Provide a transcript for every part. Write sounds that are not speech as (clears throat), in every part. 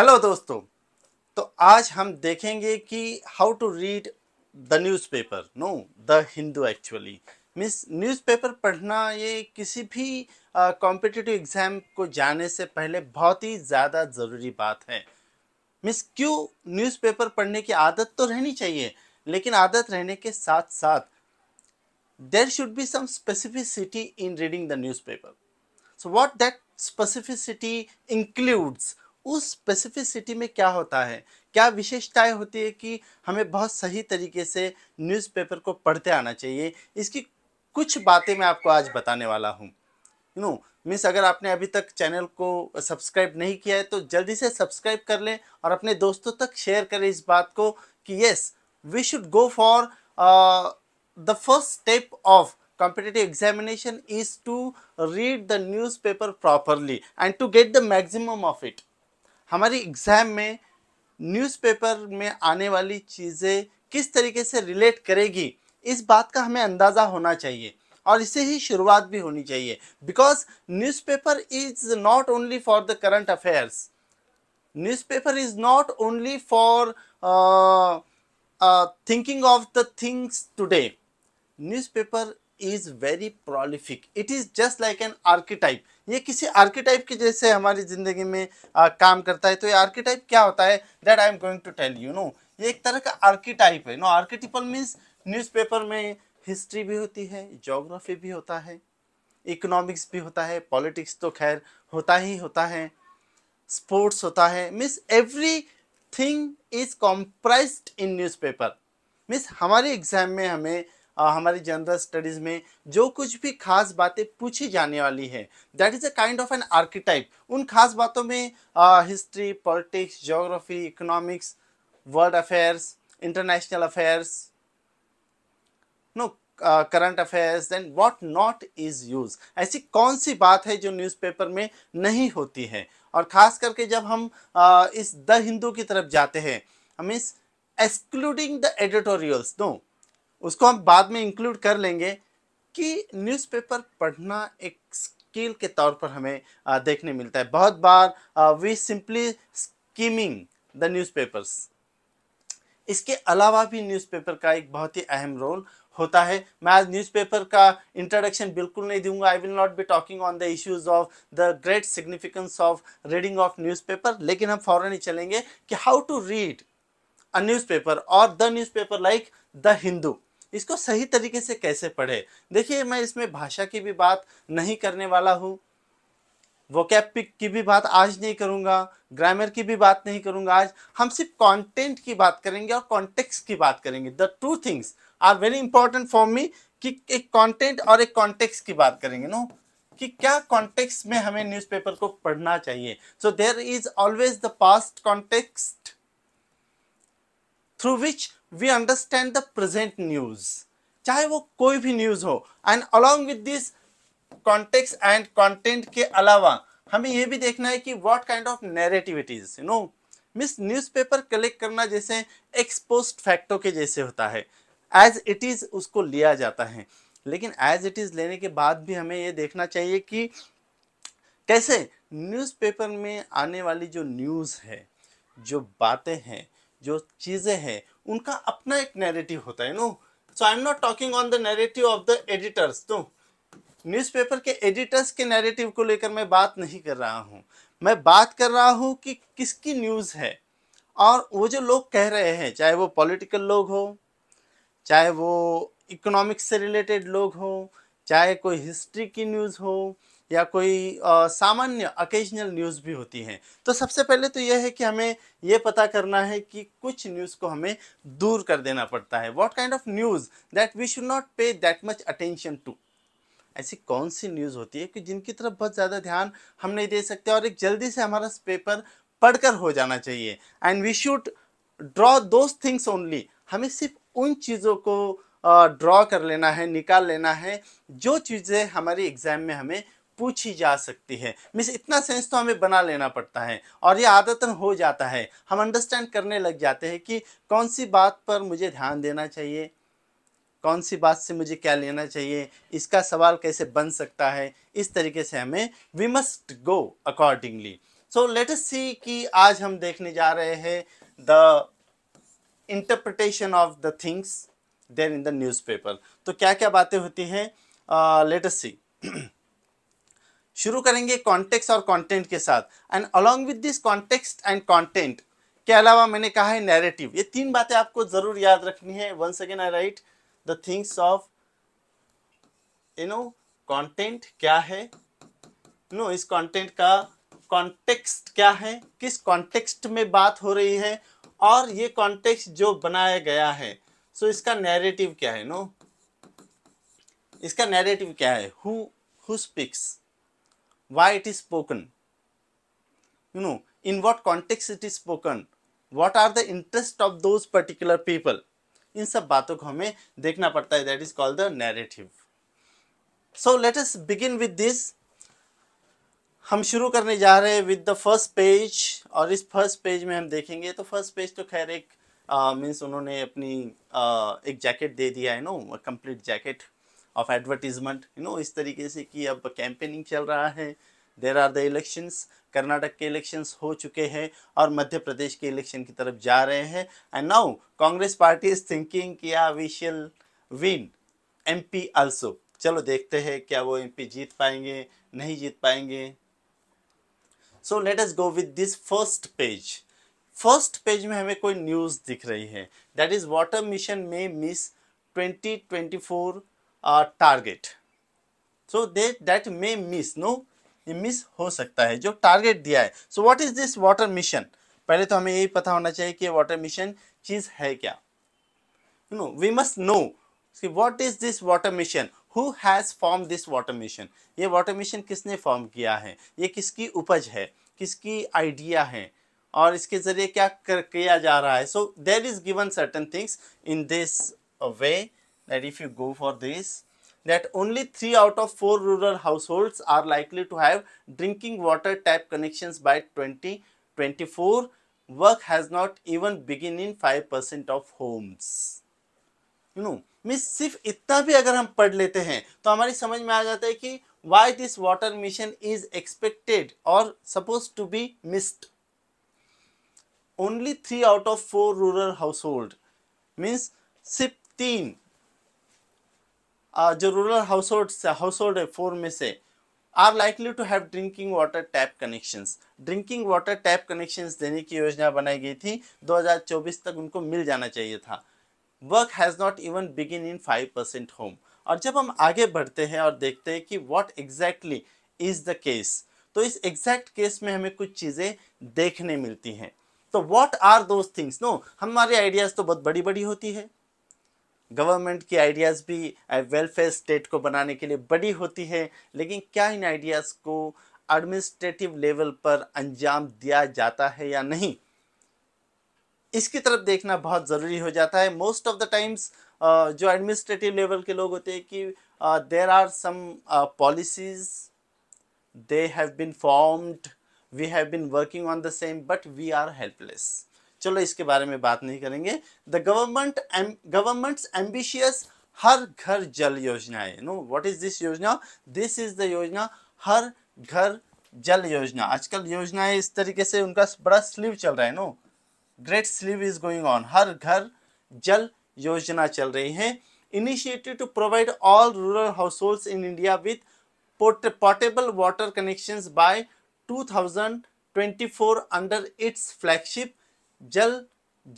Hello दोस्तों तो आज हम देखेंगे कि how to read the newspaper no the Hindu actually means newspaper पढ़ना ये किसी भी कॉम्पिटिटिव uh, एग्ज़ाम को जाने से पहले बहुत ही ज़्यादा ज़रूरी बात है मीन्स क्यों न्यूज़पेपर पढ़ने की आदत तो रहनी चाहिए लेकिन आदत रहने के साथ साथ there should be some specificity in reading the newspaper so what that specificity includes उस स्पेसिफिसिटी में क्या होता है क्या विशेषताएं होती है कि हमें बहुत सही तरीके से न्यूज़पेपर को पढ़ते आना चाहिए इसकी कुछ बातें मैं आपको आज बताने वाला हूँ यू नो मीन्स अगर आपने अभी तक चैनल को सब्सक्राइब नहीं किया है तो जल्दी से सब्सक्राइब कर लें और अपने दोस्तों तक शेयर करें इस बात को कि yes we should go for the first step of competitive examination is to read the newspaper properly and to get the maximum of it हमारी एग्ज़ाम में न्यूज़पेपर में आने वाली चीज़ें किस तरीके से रिलेट करेगी इस बात का हमें अंदाज़ा होना चाहिए और इससे ही शुरुआत भी होनी चाहिए because newspaper is not only for the current affairs newspaper is not only for thinking of the things today newspaper is very prolific it is just like an archetype ये किसी आर्किटाइप की जैसे हमारी ज़िंदगी में आ, काम करता है तो ये आर्किटाइप क्या होता है that I am going to tell you no ये एक तरह का आर्किटाइप है नो आर्किटिपल मीन्स न्यूज़पेपर में हिस्ट्री भी होती है जोग्राफी भी होता है इकोनॉमिक्स भी होता है पॉलिटिक्स तो खैर होता ही होता है स्पोर्ट्स होता है means everything is comprise in newspaper means हमारे एग्जाम में हमें हमारी जनरल स्टडीज में जो कुछ भी खास बातें पूछी जाने वाली है that is a kind of an archetype उन खास बातों में history politics geography economics world affairs international affairs no current affairs then what not is use ऐसी कौन सी बात है जो न्यूज़पेपर में नहीं होती है और ख़ास करके जब हम uh, इस द हिंदू की तरफ जाते हैं means excluding the editorials no उसको हम बाद में इंक्लूड कर लेंगे कि न्यूज़पेपर पढ़ना एक स्किल के तौर पर हमें देखने मिलता है बहुत बार we simply skimming the newspapers इसके अलावा भी न्यूज़पेपर का एक बहुत ही अहम रोल होता है मैं आज न्यूज़पेपर का इंट्रोडक्शन बिल्कुल नहीं दूंगा I will not be talking on the issues of the great significance of reading of newspaper लेकिन हम फौरन ही चलेंगे कि how to read a newspaper और the newspaper like the Hindu इसको सही तरीके से कैसे पढ़े देखिए मैं इसमें भाषा की भी बात नहीं करने वाला हूँ वोकैपिक की भी बात आज नहीं करूँगा ग्रामर की भी बात नहीं करूँगा आज हम सिर्फ कंटेंट की बात करेंगे और कॉन्टेक्स्ट की बात करेंगे the two things are very important for me कि एक कंटेंट और एक कॉन्टेक्स्ट की बात करेंगे नो कि क्या कॉन्टेक्स्ट में हमें न्यूज़पेपर को पढ़ना चाहिए so there is always the past context through which we understand the present news चाहे वो कोई भी न्यूज हो and along with this context and content के अलावा हमें यह भी देखना है कि what kind of narrative it is you know miss newspaper collect करना जैसे एक्सपोस्ट फैक्टों के जैसे होता है एज इट इज़ उसको लिया जाता है लेकिन एज इट इज़ लेने के बाद भी हमें यह देखना चाहिए कि कैसे न्यूज़पेपर में आने वाली जो न्यूज़ है जो बातें हैं जो चीज़ें हैं उनका अपना एक नैरेटिव होता है no so I am not talking on the narrative of the editors तो न्यूज़पेपर के एडिटर्स के नैरेटिव को लेकर मैं बात नहीं कर रहा हूँ मैं बात कर रहा हूँ कि किसकी न्यूज़ है और वो जो लोग कह रहे हैं चाहे वो पॉलिटिकल लोग हो चाहे वो इकोनॉमिक्स से रिलेटेड लोग हो चाहे कोई हिस्ट्री की न्यूज़ हो या कोई आ, सामान्य ओकेजनल न्यूज़ भी होती हैं तो सबसे पहले तो यह है कि हमें ये पता करना है कि कुछ न्यूज़ को हमें दूर कर देना पड़ता है what kind of news that we should not pay that much attention to ऐसी कौन सी न्यूज़ होती है कि जिनकी तरफ बहुत ज़्यादा ध्यान हम नहीं दे सकते और एक जल्दी से हमारा पेपर पढ़कर हो जाना चाहिए and we should draw those things only हमें सिर्फ उन चीज़ों को ड्रॉ कर लेना है निकाल लेना है जो चीज़ें हमारी एग्ज़ाम में हमें पूछी जा सकती है मिस इतना सेंस तो हमें बना लेना पड़ता है और ये आदतन हो जाता है हम अंडरस्टैंड करने लग जाते हैं कि कौन सी बात पर मुझे ध्यान देना चाहिए कौन सी बात से मुझे क्या लेना चाहिए इसका सवाल कैसे बन सकता है इस तरीके से हमें we must go accordingly so let us see कि आज हम देखने जा रहे हैं the interpretation of the things there in the newspaper तो क्या क्या बातें होती हैं लेट अस सी शुरू करेंगे कॉन्टेक्स्ट और कंटेंट के साथ and along with this context and content के अलावा मैंने कहा है नैरेटिव ये तीन बातें आपको जरूर याद रखनी है once again I write the things of you know content क्या है नो इस कंटेंट का कॉन्टेक्स्ट क्या है किस कॉन्टेक्स्ट में बात हो रही है और ये कॉन्टेक्स्ट जो बनाया गया है सो so इसका नैरेटिव क्या है नो no? इसका नैरेटिव क्या है who who speaks why it is spoken you know in what context it is spoken what are the interest of those particular people इन सब बातों को हमें देखना पड़ता है that is called the narrative so let us begin with this हम शुरू करने जा रहे हैं विद द फर्स्ट पेज और इस फर्स्ट पेज में हम देखेंगे तो फर्स्ट पेज तो खैर एक मीन्स uh, उन्होंने अपनी uh, एक जैकेट दे दिया है no complete jacket of advertisement you know इस तरीके से कि अब कैंपेनिंग चल रहा है there are the elections Karnataka के इलेक्शंस हो चुके हैं और मध्य प्रदेश के इलेक्शन की तरफ जा रहे हैं and now Congress party is thinking कि या वी शेल विन पी आल्सो चलो देखते हैं क्या वो एम पी जीत पाएंगे नहीं जीत पाएंगे so let's go with this first page first page में हमें कोई न्यूज़ दिख रही है दैट इज़ वाटर मिशन में miss 2024 target so that may miss no ये मिस हो सकता है जो टारगेट दिया है so what is this water mission पहले तो हमें यही पता होना चाहिए कि वाटर मिशन चीज है क्या no we must know what is this water mission who has form this water mission ये वाटर मिशन किसने फॉर्म किया है ये किसकी उपज है किसकी आइडिया है और इसके जरिए क्या कर किया जा रहा है so there is given certain things in this way that if you go for this that only 3 out of 4 rural households are likely to have drinking water tap connections by 2024. Work has not even begin in 5% of homes. You know, means सिर्फ इतना भी अगर हम पढ़ लेते हैं तो हमारी समझ में आ जाता है कि why this water mission is expected और suppose to be missed only three out of four rural household means सिर्फ तीन Uh, जो rural household household है फोर में से are likely to have drinking water tap connections drinking water tap connections देने की योजना बनाई गई थी 2024 तक उनको मिल जाना चाहिए था work has not even begin in five percent home और जब हम आगे बढ़ते हैं और देखते हैं कि what exactly is the case तो इस एग्जैक्ट केस में हमें कुछ चीज़ें देखने मिलती हैं तो what are those things no हमारे आइडियाज़ तो बहुत बड़ी बड़ी होती है गवर्नमेंट की आइडियाज़ भी वेलफेयर स्टेट को बनाने के लिए बड़ी होती है लेकिन क्या इन आइडियाज़ को एडमिनिस्ट्रेटिव लेवल पर अंजाम दिया जाता है या नहीं इसकी तरफ देखना बहुत ज़रूरी हो जाता है मोस्ट ऑफ द टाइम्स जो एडमिनिस्ट्रेटिव लेवल के लोग होते हैं कि there are some policies they have been formed we have been working on the same but we are helpless चलो इसके बारे में बात नहीं करेंगे the government government's ambitious Har Ghar Jal Yojana है no what is this yojana this is the yojana Har Ghar Jal योजना आजकल योजनाएं इस तरीके से उनका बड़ा स्लीव चल रहा है no great sleeve is going on Har Ghar Jal Yojana चल रही है initiative to provide all rural household in India with portable water connection by 2024 under its flagship Jal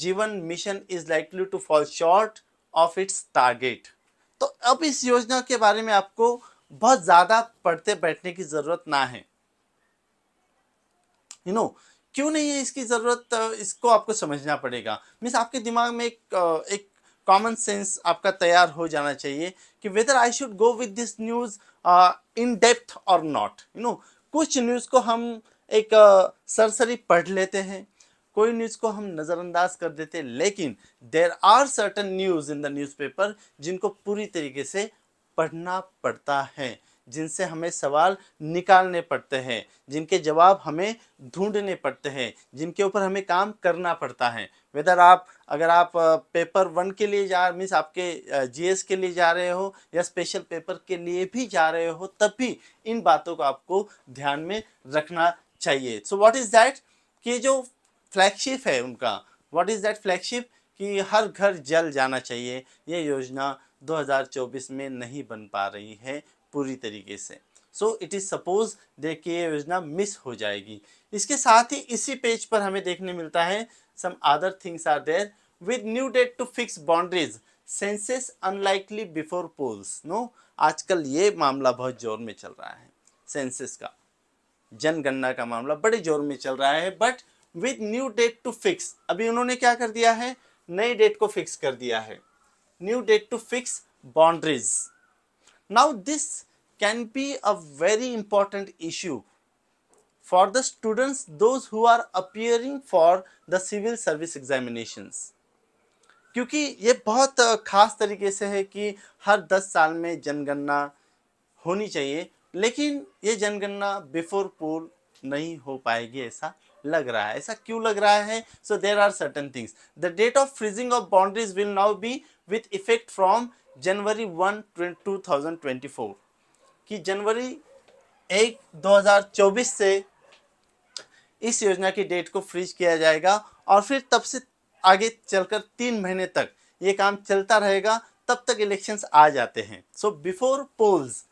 Jeevan mission is likely to fall short of its target तो अब इस योजना के बारे में आपको बहुत ज़्यादा पढ़ते बैठने की ज़रूरत ना है यू नो क्यों नहीं है इसकी ज़रूरत इसको आपको समझना पड़ेगा मीन्स आपके दिमाग में एक एक कॉमन सेंस आपका तैयार हो जाना चाहिए कि whether I should go with this news in depth और नॉट यू नो कुछ न्यूज़ को हम एक uh, सरसरी पढ़ लेते हैं कोई न्यूज़ को हम नज़रअंदाज कर देते लेकिन there are certain news in the paper जिनको पूरी तरीके से पढ़ना पड़ता है जिनसे हमें सवाल निकालने पड़ते हैं जिनके जवाब हमें ढूंढने पड़ते हैं जिनके ऊपर हमें काम करना पड़ता है वेदर आप अगर आप पेपर वन के लिए जा मीन्स आपके जीएस के लिए जा रहे हो या स्पेशल पेपर के लिए भी जा रहे हो तब भी इन बातों को आपको ध्यान में रखना चाहिए सो व्हाट इज़ दैट कि जो फ्लैगशिप है उनका व्हाट इज़ दैट फ्लैगशिप कि हर घर जल जाना चाहिए ये योजना 2024 में नहीं बन पा रही है पूरी तरीके से सो इट इज़ सपोज के ये योजना मिस हो जाएगी इसके साथ ही इसी पेज पर हमें देखने मिलता है some other things are there with new date to fix boundaries census unlikely before polls no आजकल ये मामला बहुत जोर में चल रहा है सेंसेस का जनगणना का मामला बड़े जोर में चल रहा है but with new date to fix अभी उन्होंने क्या कर दिया है नई डेट को फिक्स कर दिया है new date to fix boundaries now this can be a very important issue for the students those who are appearing for the civil service examination क्योंकि ये बहुत खास तरीके से है कि हर दस साल में जनगणना होनी चाहिए लेकिन ये जनगणना बिफोर पोल नहीं हो पाएगी ऐसा लग रहा है ऐसा क्यों लग रहा है so there are certain things the date of freezing of boundaries will now be with effect from January one two कि जनवरी एक 2024 से इस योजना की डेट को फ्रीज किया जाएगा और फिर तब से आगे चलकर तीन महीने तक ये काम चलता रहेगा तब तक इलेक्शंस आ जाते हैं so before polls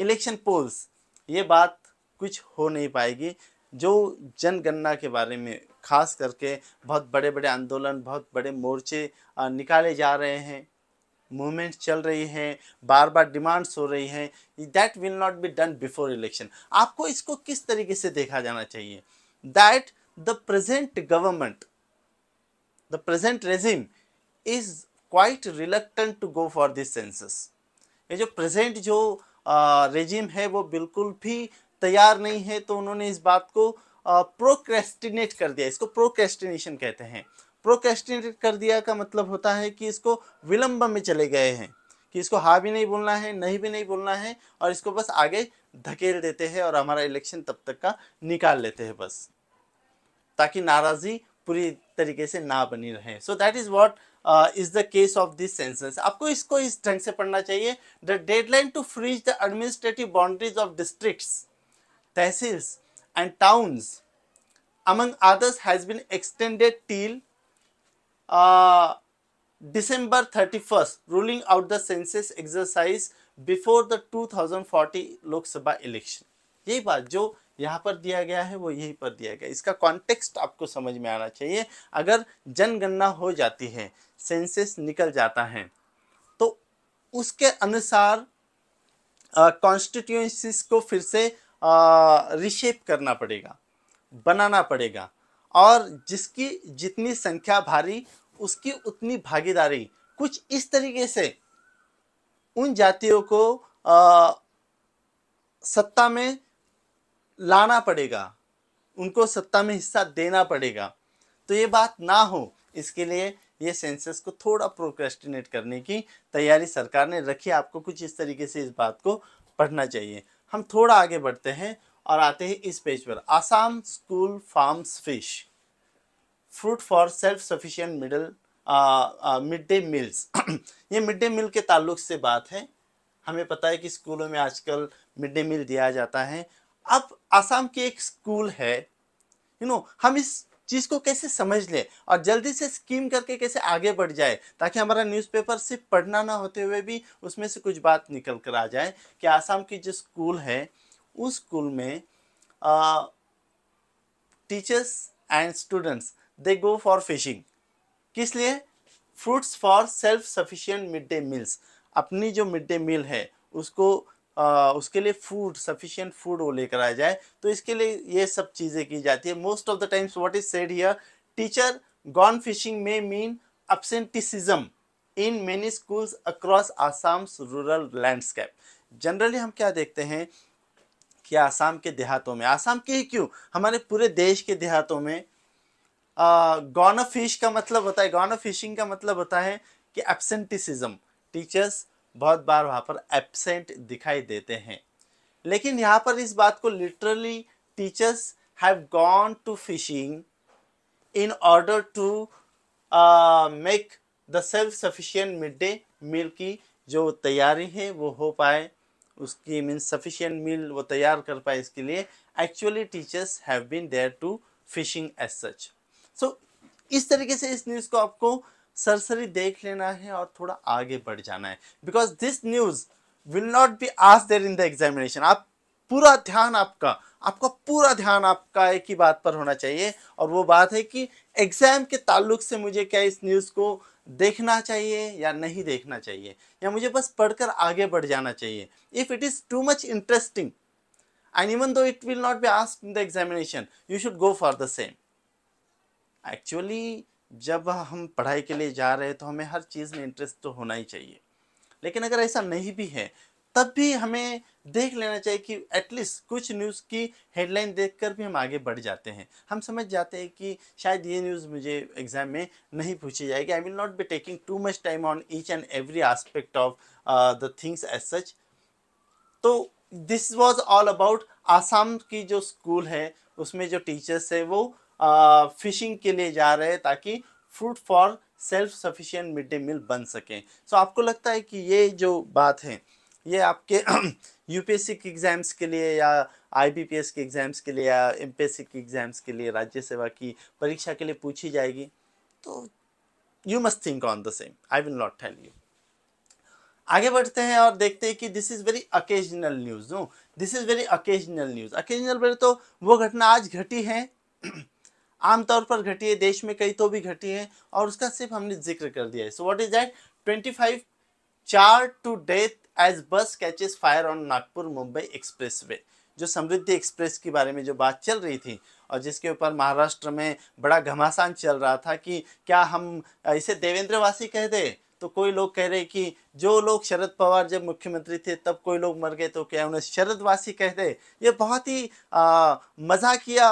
election polls ये बात कुछ हो नहीं पाएगी जो जनगणना के बारे में खास करके बहुत बड़े बड़े आंदोलन बहुत बड़े मोर्चे निकाले जा रहे हैं मूवमेंट्स चल रही हैं बार बार डिमांड्स हो रही हैं that will not be done before election आपको इसको किस तरीके से देखा जाना चाहिए that the present government the present regime is quite reluctant to go for this census ये जो प्रेजेंट जो रेजिम है वो बिल्कुल भी तैयार नहीं है तो उन्होंने इस बात को प्रोक्रेस्टिनेट कर दिया इसको प्रोक्रेस्टिनेशन कहते हैं प्रोक्रेस्टिनेट कर दिया का मतलब होता है कि इसको विलंब में चले गए हैं कि इसको हाँ भी नहीं बोलना है नहीं भी नहीं बोलना है और इसको बस आगे धकेल देते हैं और हमारा इलेक्शन तब तक का निकाल लेते हैं बस ताकि नाराज़गी पूरी तरीके से ना बनी रहे so that is what is the case of this census आपको इसको इस ढंग से पढ़ना चाहिए the deadline to freeze the administrative boundaries of districts tehsils and towns among others has been extended till uh, December 31st ruling out the census exercise before the 2040 Lok Sabha election. यही baat jo यहाँ पर दिया गया है वो यहीं पर दिया गया इसका कॉन्टेक्स्ट आपको समझ में आना चाहिए अगर जनगणना हो जाती है सेंसेस निकल जाता है तो उसके अनुसार कॉन्स्टिट्यूंसीज को फिर से रिशेप करना पड़ेगा बनाना पड़ेगा और जिसकी जितनी संख्या भारी उसकी उतनी भागीदारी कुछ इस तरीके से उन जातियों को आ, सत्ता में लाना पड़ेगा उनको सत्ता में हिस्सा देना पड़ेगा तो ये बात ना हो इसके लिए ये सेंसस को थोड़ा प्रोक्रेस्टिनेट करने की तैयारी सरकार ने रखी आपको कुछ इस तरीके से इस बात को पढ़ना चाहिए हम थोड़ा आगे बढ़ते हैं और आते हैं इस पेज पर Assam school farms fish fruit for self sufficient middle mid day meals (clears throat) ये मिड डे मील के ताल्लुक से बात है हमें पता है कि स्कूलों में आजकल मिड डे मील दिया जाता है अब आसाम के एक स्कूल है यू you नो know, हम इस चीज़ को कैसे समझ ले और जल्दी से स्कीम करके कैसे आगे बढ़ जाए ताकि हमारा न्यूज़पेपर सिर्फ पढ़ना ना होते हुए भी उसमें से कुछ बात निकल कर आ जाए कि आसाम की जो स्कूल है उस स्कूल में teachers and students they go for fishing किस लिए fruits for self sufficient mid day meals अपनी जो मिड डे मील है उसको आ, उसके लिए फूड सफिशियंट फूड वो लेकर आ जाए तो इसके लिए ये सब चीज़ें की जाती है most of the times what is said here teacher gone fishing में mean absenteeism in many schools across Assam's rural landscape generally हम क्या देखते हैं कि आसाम के देहातों में आसाम के ही क्यों हमारे पूरे देश के देहातों में गॉन फिश का मतलब होता है गॉन फिशिंग का मतलब होता है कि एबसेंटिसिज्म टीचर्स बहुत बार वहाँ पर एबसेंट दिखाई देते हैं लेकिन यहाँ पर इस बात को literally teachers have gone to fishing in order to make the self sufficient mid day meal की जो तैयारी है वो हो पाए उसकी मीन सफिशियंट मील वो तैयार कर पाए इसके लिए actually teachers have been there to fishing as such so इस तरीके से इस न्यूज़ को आपको सरसरी देख लेना है और थोड़ा आगे बढ़ जाना है because this news will not be आज देर इन द एग्जामिनेशन आप पूरा ध्यान आपका आपका पूरा ध्यान आपका एक ही बात पर होना चाहिए और वो बात है कि एग्ज़ाम के ताल्लुक से मुझे क्या इस न्यूज़ को देखना चाहिए या नहीं देखना चाहिए या मुझे बस पढ़कर आगे बढ़ जाना चाहिए if it is too much interesting and even though it will not be ask in the examination you should go for the same actually जब हम पढ़ाई के लिए जा रहे हैं तो हमें हर चीज़ में इंटरेस्ट तो होना ही चाहिए लेकिन अगर ऐसा नहीं भी है तब भी हमें देख लेना चाहिए कि एटलीस्ट कुछ न्यूज़ की हेडलाइन देखकर भी हम आगे बढ़ जाते हैं हम समझ जाते हैं कि शायद ये न्यूज़ मुझे एग्ज़ाम में नहीं पूछी जाएगी I will not be taking too much time on each and every aspect of the things as such तो this was all about Assam की जो स्कूल है उसमें जो टीचर्स है वो फिशिंग के लिए जा रहे हैं ताकि fruit for self sufficient mid day meal बन सकें सो so, आपको लगता है कि ये जो बात है ये आपके यूपीएससी (clears throat) के एग्ज़ाम्स के लिए या आईबीपीएस के एग्ज़ाम्स के लिए या एमपीएससी के एग्ज़ाम्स के लिए राज्य सेवा की परीक्षा के लिए पूछी जाएगी तो you must think on the same I will not tell you आगे बढ़ते हैं और देखते हैं कि this is very occasional news no this is very occasional news occasional बोले तो वो घटना आज घटी है (clears throat) आमतौर पर घटी है देश में कई तो भी घटी है और उसका सिर्फ हमने जिक्र कर दिया है सो व्हाट इज दैट 25 चार to death as bus catches fire on Nagpur Mumbai way जो समृद्धि एक्सप्रेस के बारे में जो बात चल रही थी और जिसके ऊपर महाराष्ट्र में बड़ा घमासान चल रहा था कि क्या हम इसे देवेंद्रवासी कह दे तो कोई लोग कह रहे कि जो लोग शरद पवार जब मुख्यमंत्री थे तब कोई लोग मर गए तो क्या उन्हें शरदवासी कह दे ये बहुत ही मज़ाकिया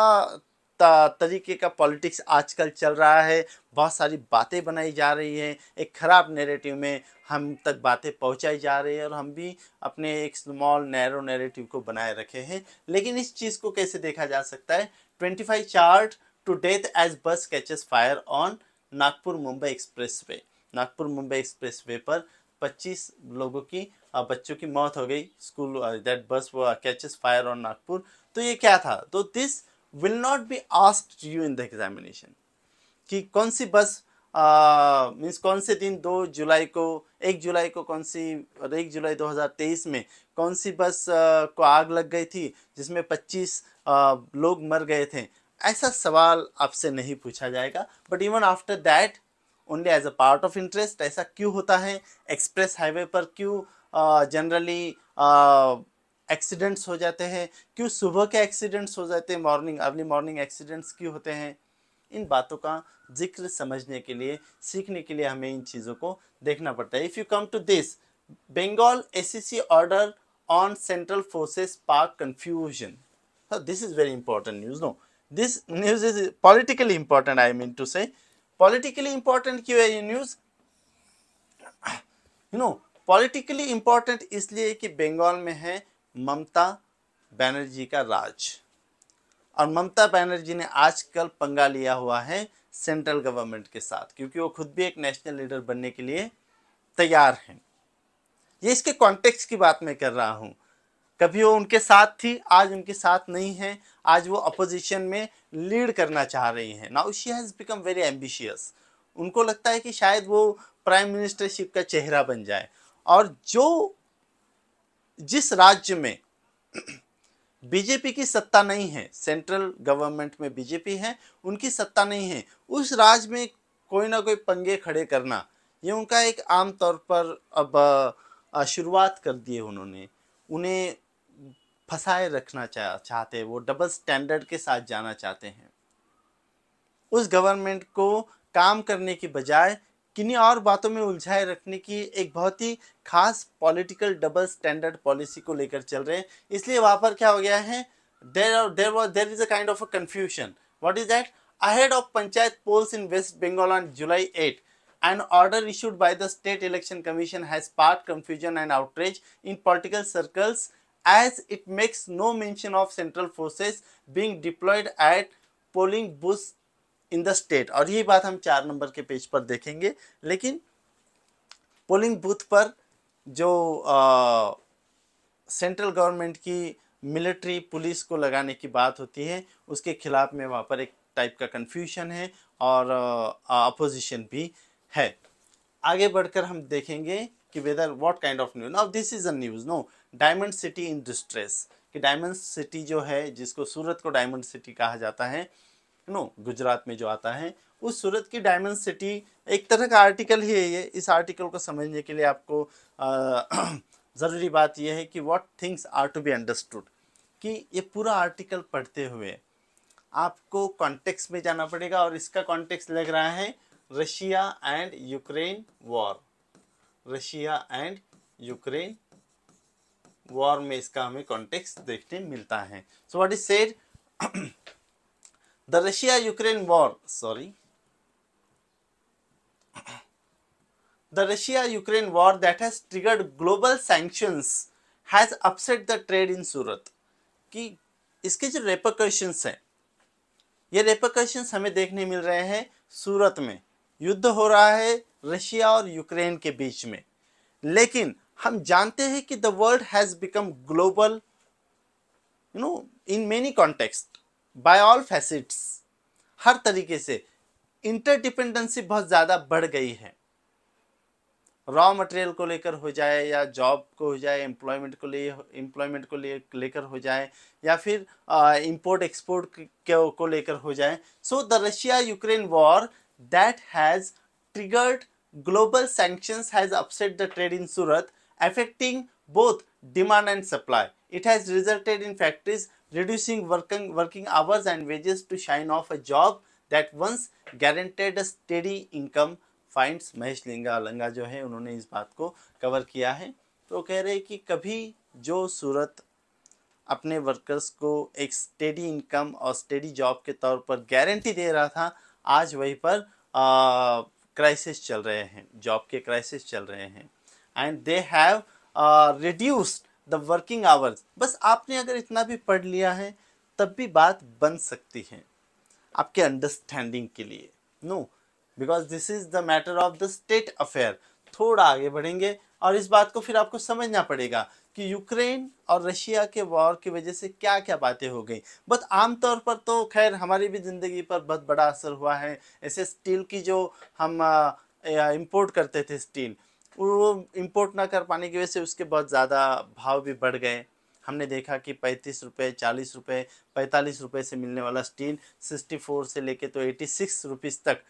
तरीके का पॉलिटिक्स आजकल चल रहा है बहुत सारी बातें बनाई जा रही हैं एक ख़राब नेरेटिव में हम तक बातें पहुंचाई जा रही है और हम भी अपने एक स्मॉल नैरो नेरेटिव को बनाए रखे हैं लेकिन इस चीज़ को कैसे देखा जा सकता है twenty five charred to death as bus catches fire on Nagpur Mumbai expressway Nagpur Mumbai expressway पर पच्चीस लोगों की बच्चों की मौत हो गई school that bus catches fire on Nagpur तो ये क्या था तो this will not be asked you in the examination कि कौन सी बस मीन्स कौन से दिन दो जुलाई को एक जुलाई को कौन सी और एक जुलाई 2023 में कौन सी बस uh, को आग लग गई थी जिसमें 25 uh, लोग मर गए थे ऐसा सवाल आपसे नहीं पूछा जाएगा but even after that only as a part of interest ऐसा क्यों होता है एक्सप्रेस हाईवे पर क्यों जनरली uh, एक्सीडेंट्स हो जाते हैं क्यों सुबह के एक्सीडेंट्स हो जाते हैं मॉर्निंग अर्ली मॉर्निंग एक्सीडेंट्स क्यों होते हैं इन बातों का जिक्र समझने के लिए सीखने के लिए हमें इन चीज़ों को देखना पड़ता है if you come to this Bengal see order on central forces spark confusion this is very important news no this news is politically important I mean to say politically important क्यों है ये news you know politically important इसलिए कि बंगाल में है ममता बनर्जी का राज और ममता बनर्जी ने आजकल पंगा लिया हुआ है सेंट्रल गवर्नमेंट के साथ क्योंकि वो खुद भी एक नेशनल लीडर बनने के लिए तैयार हैं ये इसके कॉन्टेक्स्ट की बात मैं कर रहा हूँ कभी वो उनके साथ थी आज उनके साथ नहीं है आज वो अपोजिशन में लीड करना चाह रही हैं now she has become very ambitious उनको लगता है कि शायद वो प्राइम मिनिस्टरशिप का चेहरा बन जाए और जो जिस राज्य में बीजेपी की सत्ता नहीं है सेंट्रल गवर्नमेंट में बीजेपी है उनकी सत्ता नहीं है उस राज्य में कोई ना कोई पंगे खड़े करना ये उनका एक आम तौर पर अब शुरुआत कर दिए उन्होंने उन्हें फंसाए रखना चाह चाहते हैं वो डबल स्टैंडर्ड के साथ जाना चाहते हैं उस गवर्नमेंट को काम करने की बजाय किन्हीं और बातों में उलझाए रखने की एक बहुत ही खास पॉलिटिकल डबल स्टैंडर्ड पॉलिसी को लेकर चल रहे हैं इसलिए वहां पर क्या हो गया है there are there was there is a kind of a confusion what is that ahead of panchayat polls in West Bengal on July eight an order issued by the state election commission has sparked confusion and outrage in political circles as it makes no mention of central forces being deployed at polling booths in the state और यही बात हम चार number के page पर देखेंगे लेकिन polling booth पर जो सेंट्रल गवर्नमेंट की मिलिट्री पुलिस को लगाने की बात होती है उसके खिलाफ में वहाँ पर एक टाइप का कन्फ्यूशन है और अपोजिशन भी है आगे बढ़कर हम देखेंगे कि whether what kind of news now this is a news no diamond city in distress कि डायमंड सिटी जो है जिसको सूरत को डायमंड सिटी कहा जाता है नो गुजरात में जो आता है उस सूरत की डायमंड सिटी एक तरह का आर्टिकल ही है ये इस आर्टिकल को समझने के लिए आपको (clears throat) ज़रूरी बात यह है कि what things are to be understood कि ये पूरा आर्टिकल पढ़ते हुए आपको कॉन्टेक्स में जाना पड़ेगा और इसका कॉन्टेक्स लग रहा है Russia and Ukraine war Russia and Ukraine war में इसका हमें कॉन्टेक्स्ट देखने मिलता है so what is said the Russia Ukraine war, sorry, the Russia Ukraine war that has triggered global sanctions has upset the trade in Surat. ki iske jo repercussions हैं ye repercussions hame dekhne mil rahe hain surat mein युद्ध हो रहा है Russia और Ukraine के बीच में लेकिन हम जानते हैं कि the world has become global you know in many context by all facets हर तरीके से इंटरडिपेंडेंसी बहुत ज़्यादा बढ़ गई है रॉ मटेरियल को लेकर हो जाए या जॉब को हो जाए एम्प्लॉयमेंट को ले एम्प्लॉयमेंट को ले लेकर हो जाए या फिर इंपोर्ट एक्सपोर्ट को लेकर हो जाए so the Russia Ukraine war that has triggered global sanctions has upset the trade in Surat affecting both demand and supply it has resulted in factories reducing working, working hours and wages to shine off a job that once guaranteed a steady income finds Mahesh Linga Langa जो है उन्होंने इस बात को cover किया है तो कह रहे कि कभी जो सूरत अपने वर्कर्स को एक स्टेडी इनकम और स्टेडी जॉब के तौर पर गारंटी दे रहा था आज वहीं पर क्राइसिस चल रहे हैं जॉब के क्राइसिस चल रहे हैं and they have reduced the working hours बस आपने अगर इतना भी पढ़ लिया है तब भी बात बन सकती है आपके अंडरस्टैंडिंग के लिए no because this is the matter of the state affair थोड़ा आगे बढ़ेंगे और इस बात को फिर आपको समझना पड़ेगा कि यूक्रेन और रशिया के वॉर की वजह से क्या क्या बातें हो गई बट आमतौर पर तो खैर हमारी भी ज़िंदगी पर बहुत बड़ा असर हुआ है ऐसे स्टील की जो हम इम्पोर्ट करते थे स्टील वो इम्पोर्ट ना कर पाने की वजह से उसके बहुत ज़्यादा भाव भी बढ़ गए हमने देखा कि पैंतीस रुपये चालीस रुपये पैंतालीस रुपये से मिलने वाला स्टील सिक्सटी फोर से लेके तो एटी सिक्स रुपीज़ तक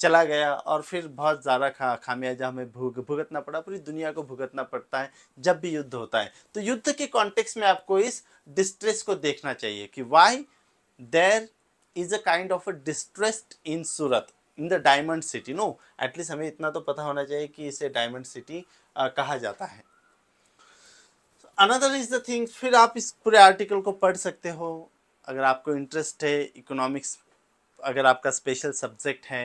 चला गया और फिर बहुत ज़्यादा खा खामियाजा हमें भुग भुगतना पड़ा पूरी दुनिया को भुगतना पड़ता है जब भी युद्ध होता है तो युद्ध के कॉन्टेक्स में आपको इस डिस्ट्रेस को देखना चाहिए कि why there is a kind of a distressed in Surat in the diamond city no at least हमें इतना तो पता होना चाहिए कि इसे डायमंड सिटी कहा जाता है अनदर इज द थिंग फिर आप इस पूरे आर्टिकल को पढ़ सकते हो अगर आपको इंटरेस्ट है इकोनॉमिक्स अगर आपका स्पेशल सब्जेक्ट है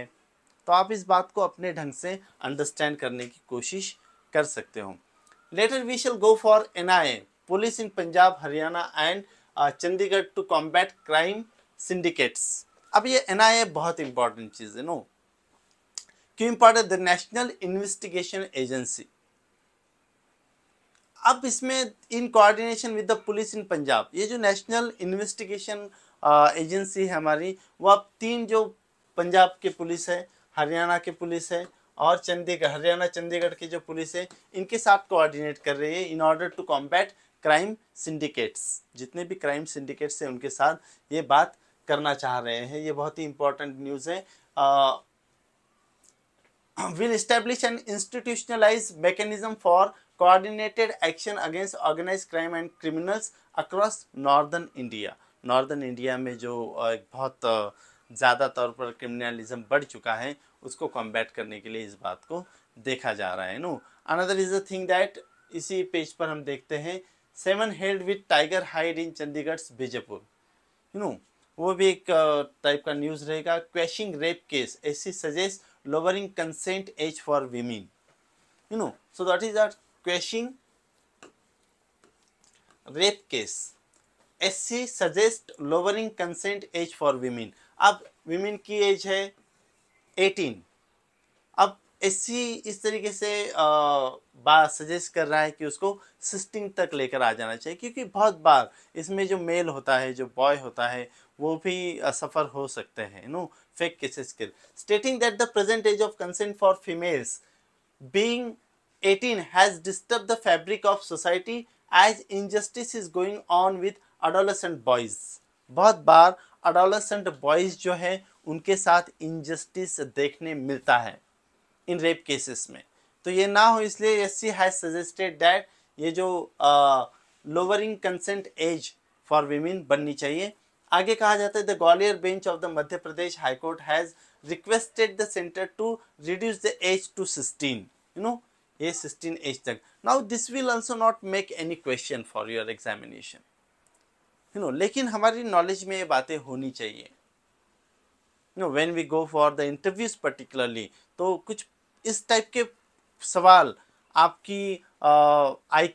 तो आप इस बात को अपने ढंग से अंडरस्टैंड करने की कोशिश कर सकते हो later we shall go for N I A police in Punjab Haryana and Chandigarh to combat crime syndicates अब ये एन बहुत इंपॉर्टेंट चीज़ है नो क्यों important the national investigation agency अब इसमें in coordination with the police in Punjab ये जो नेशनल इन्वेस्टिगेशन एजेंसी है हमारी वो अब तीन जो पंजाब के पुलिस है हरियाणा के पुलिस है और चंडीगढ़ हरियाणा चंडीगढ़ की जो पुलिस है इनके साथ कोऑर्डिनेट कर रही है in order to combat crime syndicates जितने भी क्राइम सिंडिकेट्स हैं उनके साथ ये बात करना चाह रहे हैं ये बहुत ही इंपॉर्टेंट न्यूज़ है will establish an institutionalise mechanism for coordinated action against organise crime and criminals across northern India northern India में जो एक बहुत ज़्यादा तौर पर क्रिमिनलिज्म बढ़ चुका है उसको कॉम्बैट करने के लिए इस बात को देखा जा रहा है no another is a thing that इसी पेज पर हम देखते हैं seven held with tiger hide in Chandigarh Bijapur you know वो भी एक टाइप का न्यूज रहेगा quashing rape case SC suggest lowering consent age for women you know so that is are quashing rape case SC suggest lowering consent age for women अब women की age है eighteen अब SC इस तरीके से बात suggest कर रहा है कि उसको सिस्टिंग तक लेकर आ जाना चाहिए क्योंकि बहुत बार इसमें जो मेल होता है जो बॉय होता है वो भी सफ़र हो सकते हैं यू नो फेक केसेस के stating that the present age of consent for females being 18 has disturb the fabric of society as injustice is going on with adolescent boys बहुत बार अडोलसेंट बॉयज जो है उनके साथ इनजस्टिस देखने मिलता है इन रेप केसेस में तो ये ना हो इसलिए S C has suggested that ये जो lowering consent age for women बननी चाहिए आगे कहा जाता है the Gwalior bench of the Madhya Pradesh high court has requested the centre to reduce the age to sixteen you no ये सिक्सटीन एज तक now this will also not make any question for your examination you know लेकिन हमारी knowledge में ये बातें होनी चाहिए you know when we go for the interviews particularly तो कुछ इस टाइप के सवाल आपकी आई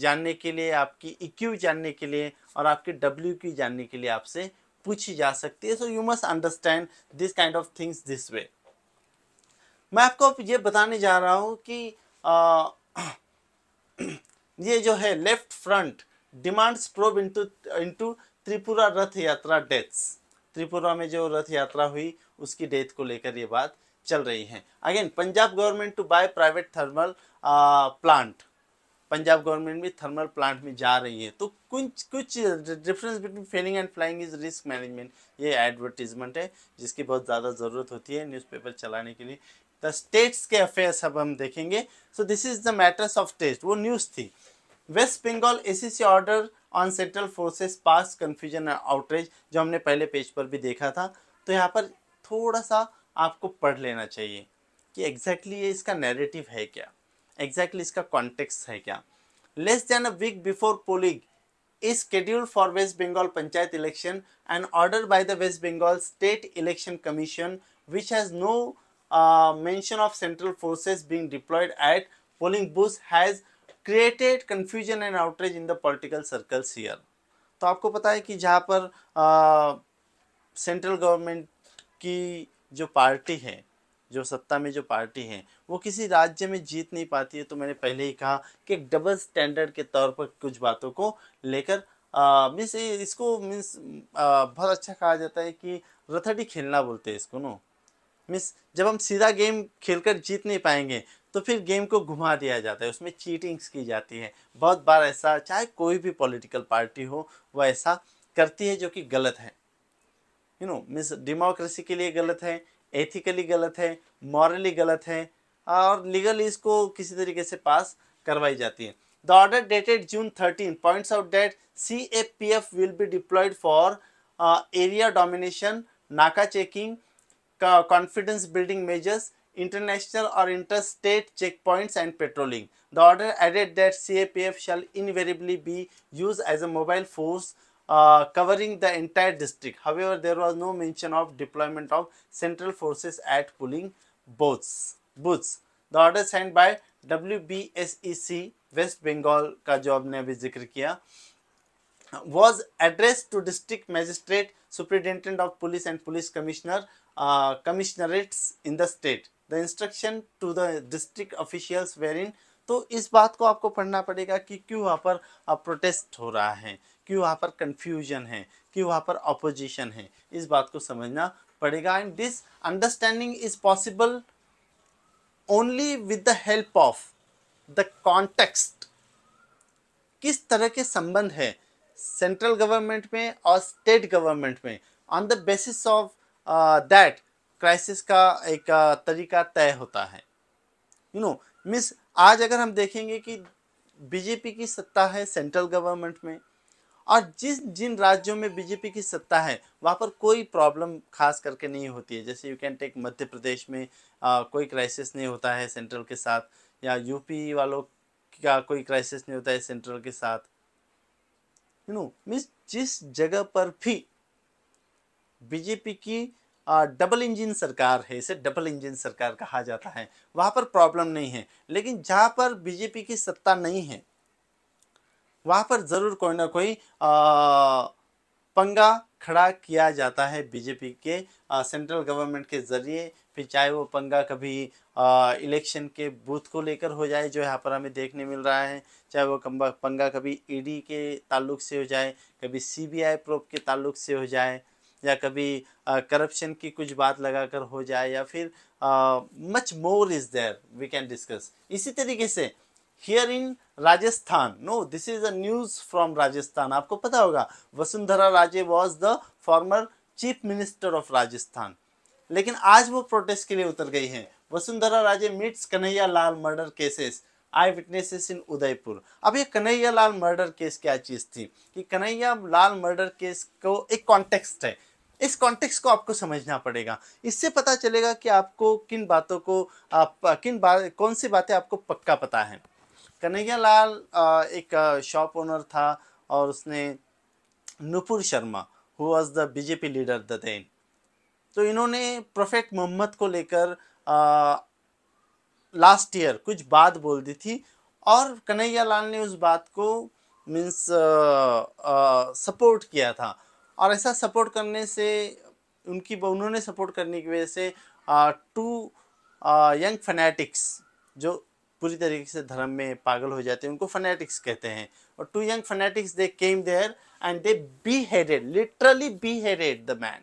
जानने के लिए आपकी ई e जानने के लिए और आपके डब्ल्यू क्यू जानने के लिए आपसे पूछी जा सकती है so you must understand this kind of things this way मैं आपको ये बताने जा रहा हूँ कि आ, (clears throat) ये जो है left front demands probe into into Tripura Rath Yatra deaths Tripura में जो रथ यात्रा हुई उसकी डेथ को लेकर ये बात चल रही है again Punjab government to buy private thermal plant Punjab government भी थर्मल प्लांट में जा रही है तो कुछ कुछ difference between failing and flying is risk management ये एडवर्टीजमेंट है जिसकी बहुत ज़्यादा ज़रूरत होती है न्यूज़पेपर चलाने के लिए द स्टेट्स के अफेयर्स अब हम देखेंगे so this is the matters of test वो न्यूज़ थी West Bengal a order on central forces पास कन्फ्यूजन एंड जो हमने पहले पेज पर भी देखा था तो यहाँ पर थोड़ा सा आपको पढ़ लेना चाहिए कि एग्जैक्टली exactly ये इसका नेगेटिव है क्या एग्जैक्टली इसका कॉन्टेक्स है क्या less than a week before polling is scheduled for West Bengal panchayat election an order by the West Bengal state election commission which has no mention of central forces being deployed at polling booth has created confusion and outrage in the political circles here तो आपको पता है कि जहाँ पर central uh, government की जो party है जो सत्ता में जो पार्टी है वो किसी राज्य में जीत नहीं पाती है तो मैंने पहले ही कहा कि एक डबल स्टैंडर्ड के तौर पर कुछ बातों को लेकर मीन्स इसको मीन्स बहुत अच्छा कहा जाता है कि रथड़ी खेलना बोलते हैं इसको नो मीन्स जब हम सीधा गेम खेलकर जीत नहीं पाएंगे तो फिर गेम को घुमा दिया जाता है उसमें चीटिंग्स की जाती है बहुत बार ऐसा चाहे कोई भी पॉलिटिकल पार्टी हो वह ऐसा करती है जो कि गलत है यू नो मीन्स डेमोक्रेसी के लिए गलत है एथिकली गलत है मॉरली गलत है और लीगली इसको किसी तरीके से पास करवाई जाती है the order dated June thirteen point out that C A P F will be deployed for area domination naka checking confidence building measures international और interstate check point and patrolling the order added that C A P F shall invariably be used as a mobile force uh, covering the entire district. However, there was no mention of deployment of central forces at polling booths. booths. The order signed by WBSEC West Bengal का जो आपने अभी जिक्र किया was addressed to district magistrate superintendent of police and police commissioner commissionerates in the state the instruction to the district officials were in तो इस बात को आपको पढ़ना पड़ेगा कि क्यों वहाँ पर प्रोटेस्ट uh, हो रहा है कि वहाँ पर कन्फ्यूजन है कि वहाँ पर अपोजिशन है इस बात को समझना पड़ेगा and this understanding is possible only with the help of the context किस तरह के संबंध है सेंट्रल गवर्नमेंट में और स्टेट गवर्नमेंट में on the basis of that crisis का एक uh, तरीका तय होता है यू नो मीन्स आज अगर हम देखेंगे कि बीजेपी की सत्ता है सेंट्रल गवर्नमेंट में और जिस जिन राज्यों में बीजेपी की सत्ता है वहाँ पर कोई प्रॉब्लम खास करके नहीं होती है जैसे you can take Madhya Pradesh में आ, कोई क्राइसिस नहीं होता है सेंट्रल के साथ या यूपी वालों का कोई क्राइसिस नहीं होता है सेंट्रल के साथ यू नो मीन्स जिस जगह पर भी बीजेपी की आ, डबल इंजन सरकार है इसे डबल इंजन सरकार कहा जाता है वहाँ पर प्रॉब्लम नहीं है लेकिन जहाँ पर बीजेपी की सत्ता नहीं है वहाँ पर ज़रूर कोई ना कोई पंगा खड़ा किया जाता है बीजेपी के आ, सेंट्रल गवर्नमेंट के ज़रिए फिर चाहे वो पंगा कभी इलेक्शन के बूथ को लेकर हो जाए जो यहाँ पर हमें देखने मिल रहा है चाहे वो कम्बा पंगा कभी ईडी के ताल्लुक से हो जाए कभी सीबीआई प्रोप के ताल्लुक से हो जाए या कभी करप्शन की कुछ बात लगाकर हो जाए या फिर much more is there we can discuss इसी तरीके से here in Rajasthan no this is a news from Rajasthan आपको पता होगा Vasundhara Raje was the former chief minister of Rajasthan लेकिन आज वो प्रोटेस्ट के लिए उतर गई हैं Vasundhara Raje meets Kanhaiya Lal murder cases eye witnesses in Udaipur अब ये कन्हैया लाल मर्डर केस क्या चीज़ थी कि कन्हैया लाल मर्डर केस को एक कॉन्टेक्स्ट है इस कॉन्टेक्स को आपको समझना पड़ेगा इससे पता चलेगा कि आपको किन बातों को आप किन बात कौन सी बातें आपको पक्का पता है कन्हैया लाल एक शॉप ओनर था और उसने Nupur Sharma who was the BJP leader the then तो इन्होंने प्रोफेट मोहम्मद को लेकर लास्ट ईयर कुछ बात बोल दी थी और कन्हैया लाल ने उस बात को मीन्स सपोर्ट किया था और ऐसा सपोर्ट करने से उनकी उन्होंने सपोर्ट करने की वजह से टू यंग फनेटिक्स जो पूरी तरीके से धर्म में पागल हो जाते हैं उनको फनेटिक्स कहते हैं और two young fanatics they came there and they beheaded literally beheaded the man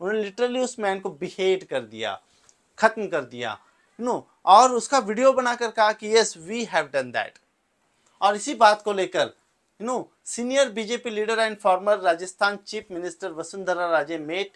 उन्होंने लिटरली उस मैन को बिहेड कर दिया खत्म कर दिया यू नो और उसका वीडियो बनाकर कहा कि yes we have done that और इसी बात को लेकर you know senior BJP leader and former Rajasthan chief minister Vasundhara Raje met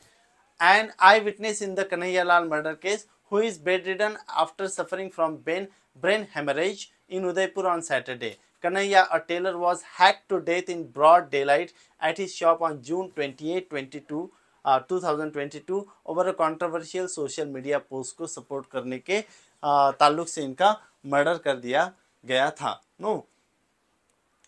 an eye witness in the Kanhaiyalal murder case who is bedridden after suffering from brain brain hemorrhage in Udaipur on Saturday. Kanaya, a tailor, was hacked to death in broad daylight at his shop on June 28, 22, uh, 2022 over a controversial social media post को support करने के uh, ताल्लुक से इनका murder कर दिया गया था नो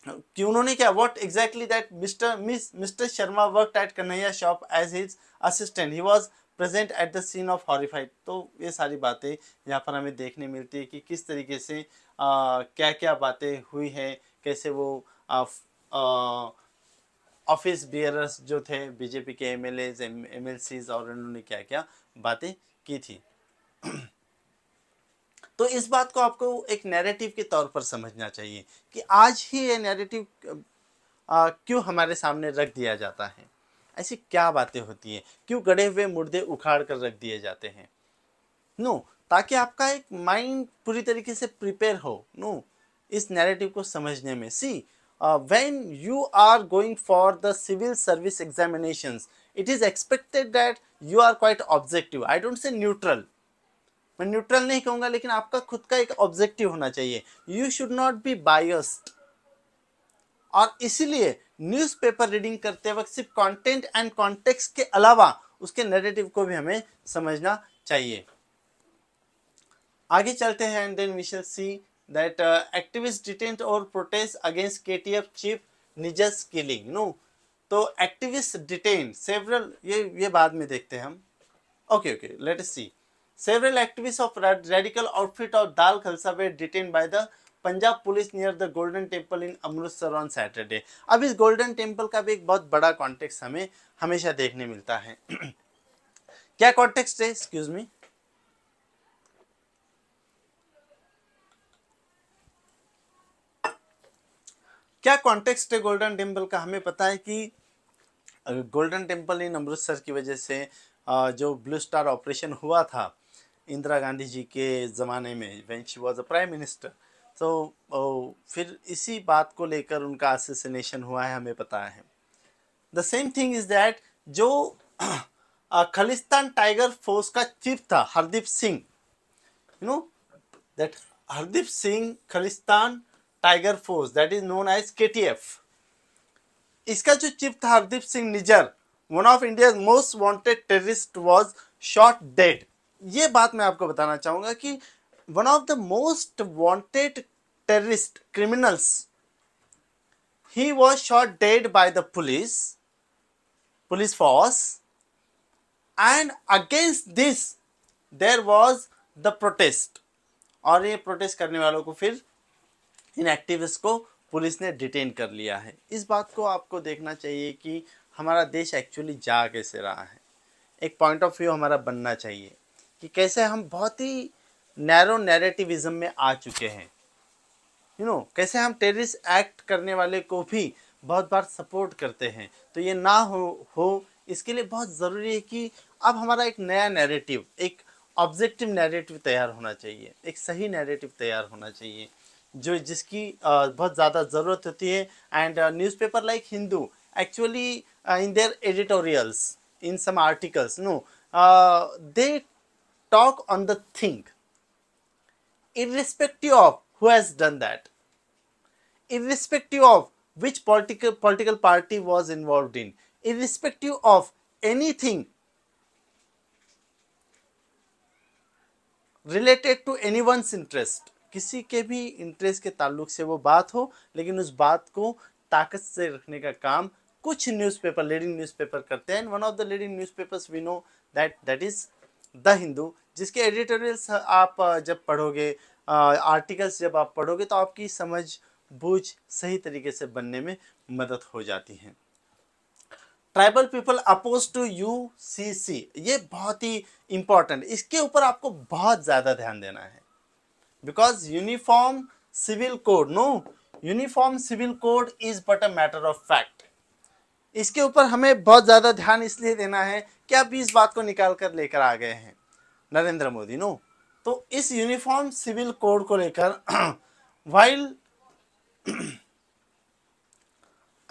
कि उन्होंने क्या what exactly that mister miss mister Sharma work at Kanhaiya shop as his assistant he was present at the scene of horrified तो ये सारी बातें यहाँ पर हमें देखने मिलती है कि किस तरीके से आ, क्या क्या बातें हुई हैं कैसे वो ऑफिस बियरर्स जो थे बीजेपी के M L As M L Cs और उन्होंने क्या क्या बातें की थी (clears throat) तो इस बात को आपको एक नैरेटिव के तौर पर समझना चाहिए कि आज ही ये नैरेटिव क्यों हमारे सामने रख दिया जाता है ऐसी क्या बातें होती हैं क्यों गड़े हुए मुर्दे उखाड़ कर रख दिए जाते हैं नो ताकि आपका एक माइंड पूरी तरीके से प्रिपेयर हो नो इस नैरेटिव को समझने में see when you are going for the civil service examination it is expected that you are quite objective I don't say neutral मैं न्यूट्रल नहीं कहूँगा लेकिन आपका खुद का एक ऑब्जेक्टिव होना चाहिए you should not be biased और इसीलिए न्यूज़पेपर रीडिंग करते वक्त सिर्फ कंटेंट एंड कॉन्टेक्स के अलावा उसके नरेटिव को भी हमें समझना चाहिए आगे चलते हैं and then we see that activist detained और protest against K T F chief Nijjar's killing no तो एक्टिविस्ट डिटेन सेवरल ये ये बाद में देखते हैं हम okay okay let see several activist of radical outfit of Dal Khalsa were detain by the Punjab police near the Golden Temple in Amritsar on Saturday अब इस गोल्डन टेम्पल का भी एक बहुत बड़ा कॉन्टेक्स्ट हमें हमेशा देखने मिलता है (clears throat) क्या कॉन्टेक्स्ट है एक्सक्यूज मी क्या कॉन्टेक्स्ट है गोल्डन टेम्पल का हमें पता है कि गोल्डन टेम्पल इन अमृतसर की वजह से जो ब्लू स्टार ऑपरेशन हुआ था इंदिरा गांधी जी के ज़माने में when she was a prime minister तो फिर इसी बात को लेकर उनका असेसिनेशन हुआ है हमें पता है the same thing is that जो खालिस्तान टाइगर फोर्स का चीफ था Hardeep Singh you know that Hardeep Singh Khalistan Tiger Force that is known as K T F इसका जो चीफ था Hardeep Singh Nijjar one of India most wanted terrorist was shot dead ये बात मैं आपको बताना चाहूंगा कि one of the most wanted terrorist criminals. He was shot dead by the police, police force. And against this, there was the protest. और ये protest करने वालों को फिर इन एक्टिविस्ट को पुलिस ने डिटेन कर लिया है इस बात को आपको देखना चाहिए कि हमारा देश एक्चुअली जा कैसे रहा है एक पॉइंट ऑफ व्यू हमारा बनना चाहिए कि कैसे हम बहुत ही नैरो नैरेटिविज्म में आ चुके हैं यू नो कैसे हम टेररिस्ट एक्ट करने वाले को भी बहुत बार सपोर्ट करते हैं तो ये ना हो हो इसके लिए बहुत ज़रूरी है कि अब हमारा एक नया नैरेटिव एक ऑब्जेक्टिव नैरेटिव तैयार होना चाहिए एक सही नैरेटिव तैयार होना चाहिए जो जिसकी बहुत ज़्यादा ज़रूरत होती है and newspaper like Hindu actually in their editorials in some articles no they talk on the thing irrespective of who has done that, irrespective of which political, political party was involved in, irrespective of anything related to any one's interest किसी के भी interest के ताल्लुक से वो बात हो लेकिन उस बात को ताकत से रखने का काम कुछ न्यूज़पेपर लीडिंग न्यूज़पेपर करते हैं and one of the leading newspapers we know that that is the Hindu जिसके एडिटोरियल्स आप जब पढ़ोगे आर्टिकल्स जब आप पढ़ोगे तो आपकी समझ बूझ सही तरीके से बनने में मदद हो जाती है tribal people oppose to U C C ये बहुत ही इंपॉर्टेंट इसके ऊपर आपको बहुत ज़्यादा ध्यान देना है because uniform civil code no uniform civil code is but a matter of fact इसके ऊपर हमें बहुत ज़्यादा ध्यान इसलिए देना है कि आप इस बात को निकाल कर लेकर आ गए हैं नरेंद्र मोदी नो तो इस यूनिफॉर्म सिविल कोड को लेकर while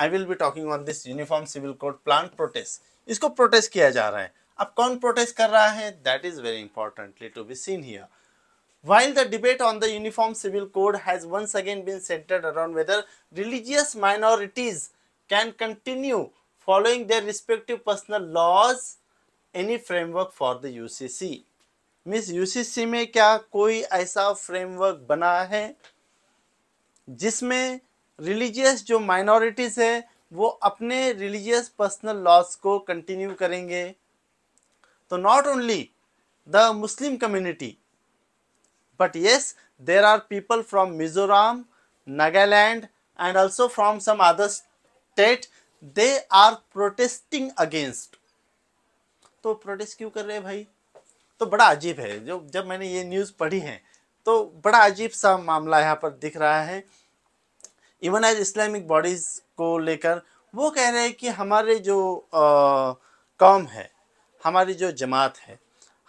I will be talking on this uniform civil code plan protest इसको प्रोटेस्ट किया जा रहा है अब कौन प्रोटेस्ट कर रहा है that is very importantly to be seen here while the debate on the uniform civil code has once again been centred around whether religious minorities can continue following their respective personal laws any framework for the UCC मिस UCC में क्या कोई ऐसा framework बना है जिसमें religious जो minorities है वो अपने रिलीजियस पर्सनल लॉस को कंटिन्यू करेंगे तो not only the Muslim community but yes there are people from Mizoram Nagaland and also from some other state they are protesting against तो प्रोटेस्ट क्यों कर रहे हैं भाई तो बड़ा अजीब है जो जब मैंने ये न्यूज़ पढ़ी है तो बड़ा अजीब सा मामला यहाँ पर दिख रहा है इवन एज इस्लामिक बॉडीज़ को लेकर वो कह रहे हैं कि हमारे जो कौम है हमारी जो जमात है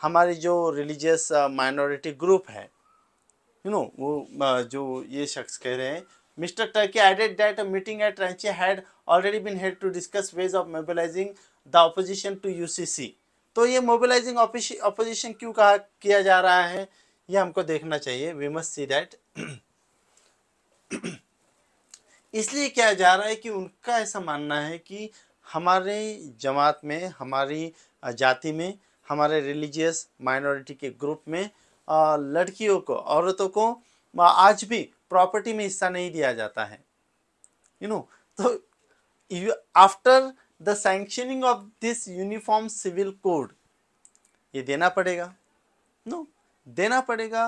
हमारी जो रिलीजियस माइनॉरिटी ग्रुप है यू you नो know, वो जो ये शख्स कह रहे हैं mister Turkey added that a meeting at Ranchi had already to held to discuss ways of mobilizing the opposition to तो ये मोबिलाइजिंग ऑपोजिशन क्यों कहा किया जा रहा है ये हमको देखना चाहिए वी मस्ट सी दैट इसलिए किया जा रहा है कि उनका ऐसा मानना है कि हमारे जमात में हमारी जाति में हमारे रिलीजियस माइनॉरिटी के ग्रुप में लड़कियों को औरतों को आज भी प्रॉपर्टी में हिस्सा नहीं दिया जाता है यू you नो know, तो after the sanctioning of this uniform civil code ये देना पड़ेगा नो no, देना पड़ेगा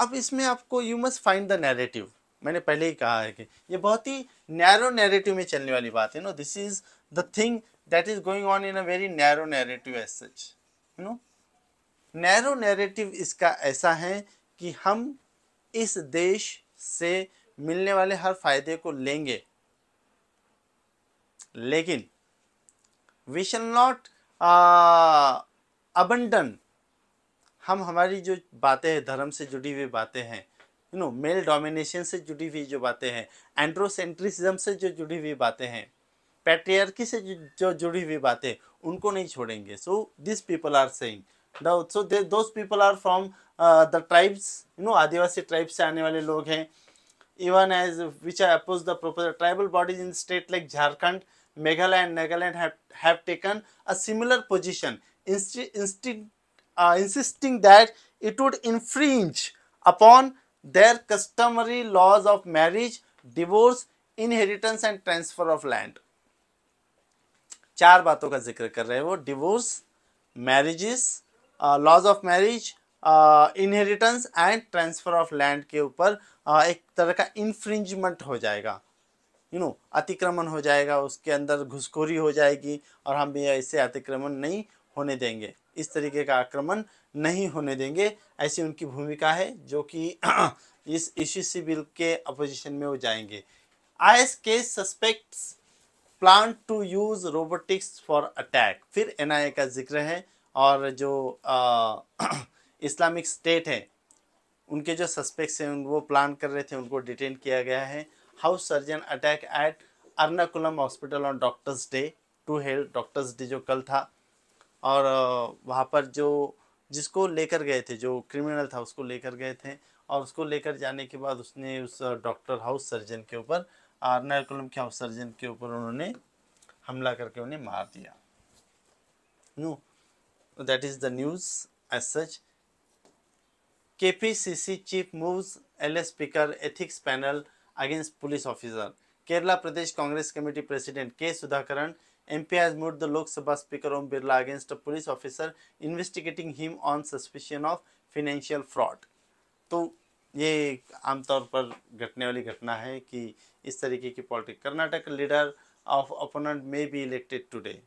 अब इसमें आपको you must find the narrative मैंने पहले ही कहा है कि ये बहुत ही नैरो नैरेटिव में चलने वाली बात है no this is the thing that is going on in a very narrow narrative as such no narrow narrative इसका ऐसा है कि हम इस देश से मिलने वाले हर फायदे को लेंगे लेकिन shall not uh, abandon हम हमारी जो बातें हैं धर्म से जुड़ी हुई बातें हैं यू नो मेल डोमिनेशन से जुड़ी हुई जो बातें हैं एंड्रोसेंट्रिसिज्म से जो जुड़ी हुई बातें हैं पैट्रियार्की से जो जुड़ी हुई बातें उनको नहीं छोड़ेंगे so this people are saying so they those people are from the tribes you know आदिवासी ट्राइब से आने वाले लोग हैं even as which I oppose the proposal tribal bodies in state like Jharkhand Meghalaya and Nagaland have taken a similar position insisting that it would infringe upon their customary laws of marriage divorce inheritance and transfer of land चार बातों का जिक्र कर रहे हैं वो divorce marriages laws of marriage inheritance and transfer of land के ऊपर uh, एक तरह का इन्फ्रिंजमेंट हो जाएगा यू नो अतिक्रमण हो जाएगा उसके अंदर घुसखोरी हो जाएगी और हम भी ऐसे अतिक्रमण नहीं होने देंगे इस तरीके का आक्रमण नहीं होने देंगे ऐसी उनकी भूमिका है जो कि (clears throat) इस ईशी बिल के अपोजिशन में वो जाएंगे I S K suspects plan to use robotics for attack फिर एन का जिक्र है और जो (clears throat) इस्लामिक स्टेट है उनके जो सस्पेक्ट्स हैं वो प्लान कर रहे थे उनको डिटेन किया गया है house surgeon attack at Ernakulam hospital on doctors day to health doctors day जो कल था और वहाँ पर जो जिसको लेकर गए थे जो क्रिमिनल था उसको लेकर गए थे और उसको लेकर जाने के बाद उसने उस डॉक्टर हाउस सर्जन के ऊपर अर्नाकुलम के हाउस सर्जन के ऊपर उन्होंने हमला करके उन्हें मार दिया no that is the news as such K P C C chief move L S speaker ethics panel against police officer. Kerala Pradesh Congress Committee President K. Sudhakaran MP has moved the Lok Sabha Speaker Om Birla against a police officer investigating him on suspicion of financial fraud. तो ये आमतौर पर घटने वाली घटना है कि इस तरीके की politics Karnataka leader of opponent may be elected today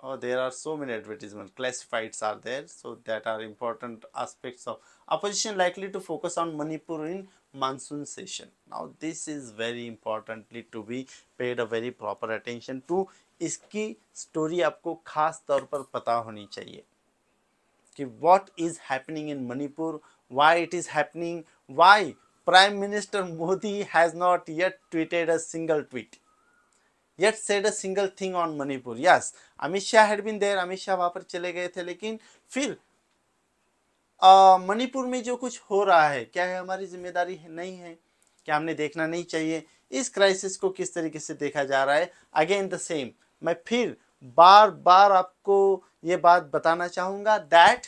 oh, there are so many advertisement classifieds are there so that are important aspects of opposition likely to focus on manipur in monsoon session now this is very importantly to be paid a very proper attention to इसकी story आपको खास तौर पर पता होनी चाहिए कि what is happening in Manipur why it is happening why prime minister Modi has not yet tweeted a single tweet yet said a single thing on Manipur. Yes, Amit Shah had been there, Amit Shah वहाँ पर चले गए थे लेकिन फिर मणिपुर में जो कुछ हो रहा है क्या है हमारी जिम्मेदारी है नहीं है क्या हमने देखना नहीं चाहिए इस क्राइसिस को किस तरीके से देखा जा रहा है अगेन द सेम मैं फिर बार बार आपको ये बात बताना चाहूँगा दैट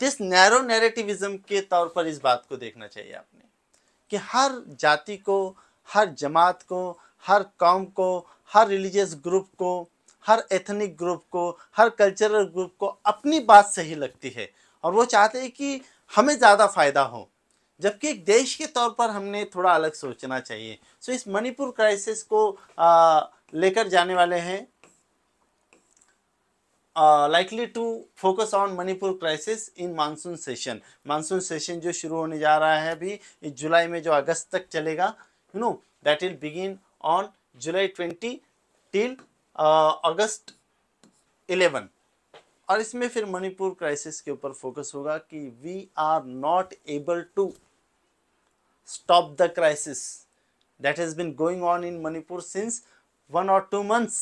दिस नैरो नैरेटिविज्म के तौर पर इस बात को देखना चाहिए आपने कि हर जाति को हर जमात को हर कौम को हर रिलीजियस ग्रुप को हर एथनिक ग्रुप को हर कल्चरल ग्रुप को अपनी बात सही लगती है और वो चाहते हैं कि हमें ज़्यादा फ़ायदा हो जबकि एक देश के तौर पर हमने थोड़ा अलग सोचना चाहिए सो इस मणिपुर क्राइसिस को लेकर जाने वाले हैं likely to focus on Manipur crisis in monsoon session monsoon session जो शुरू होने जा रहा है अभी जुलाई में जो अगस्त तक चलेगा you know that will begin on July 20 till uh, August eleven और इसमें फिर मणिपुर क्राइसिस के ऊपर फोकस होगा कि we are not able to stop the crisis that has been going on in Manipur since one और two months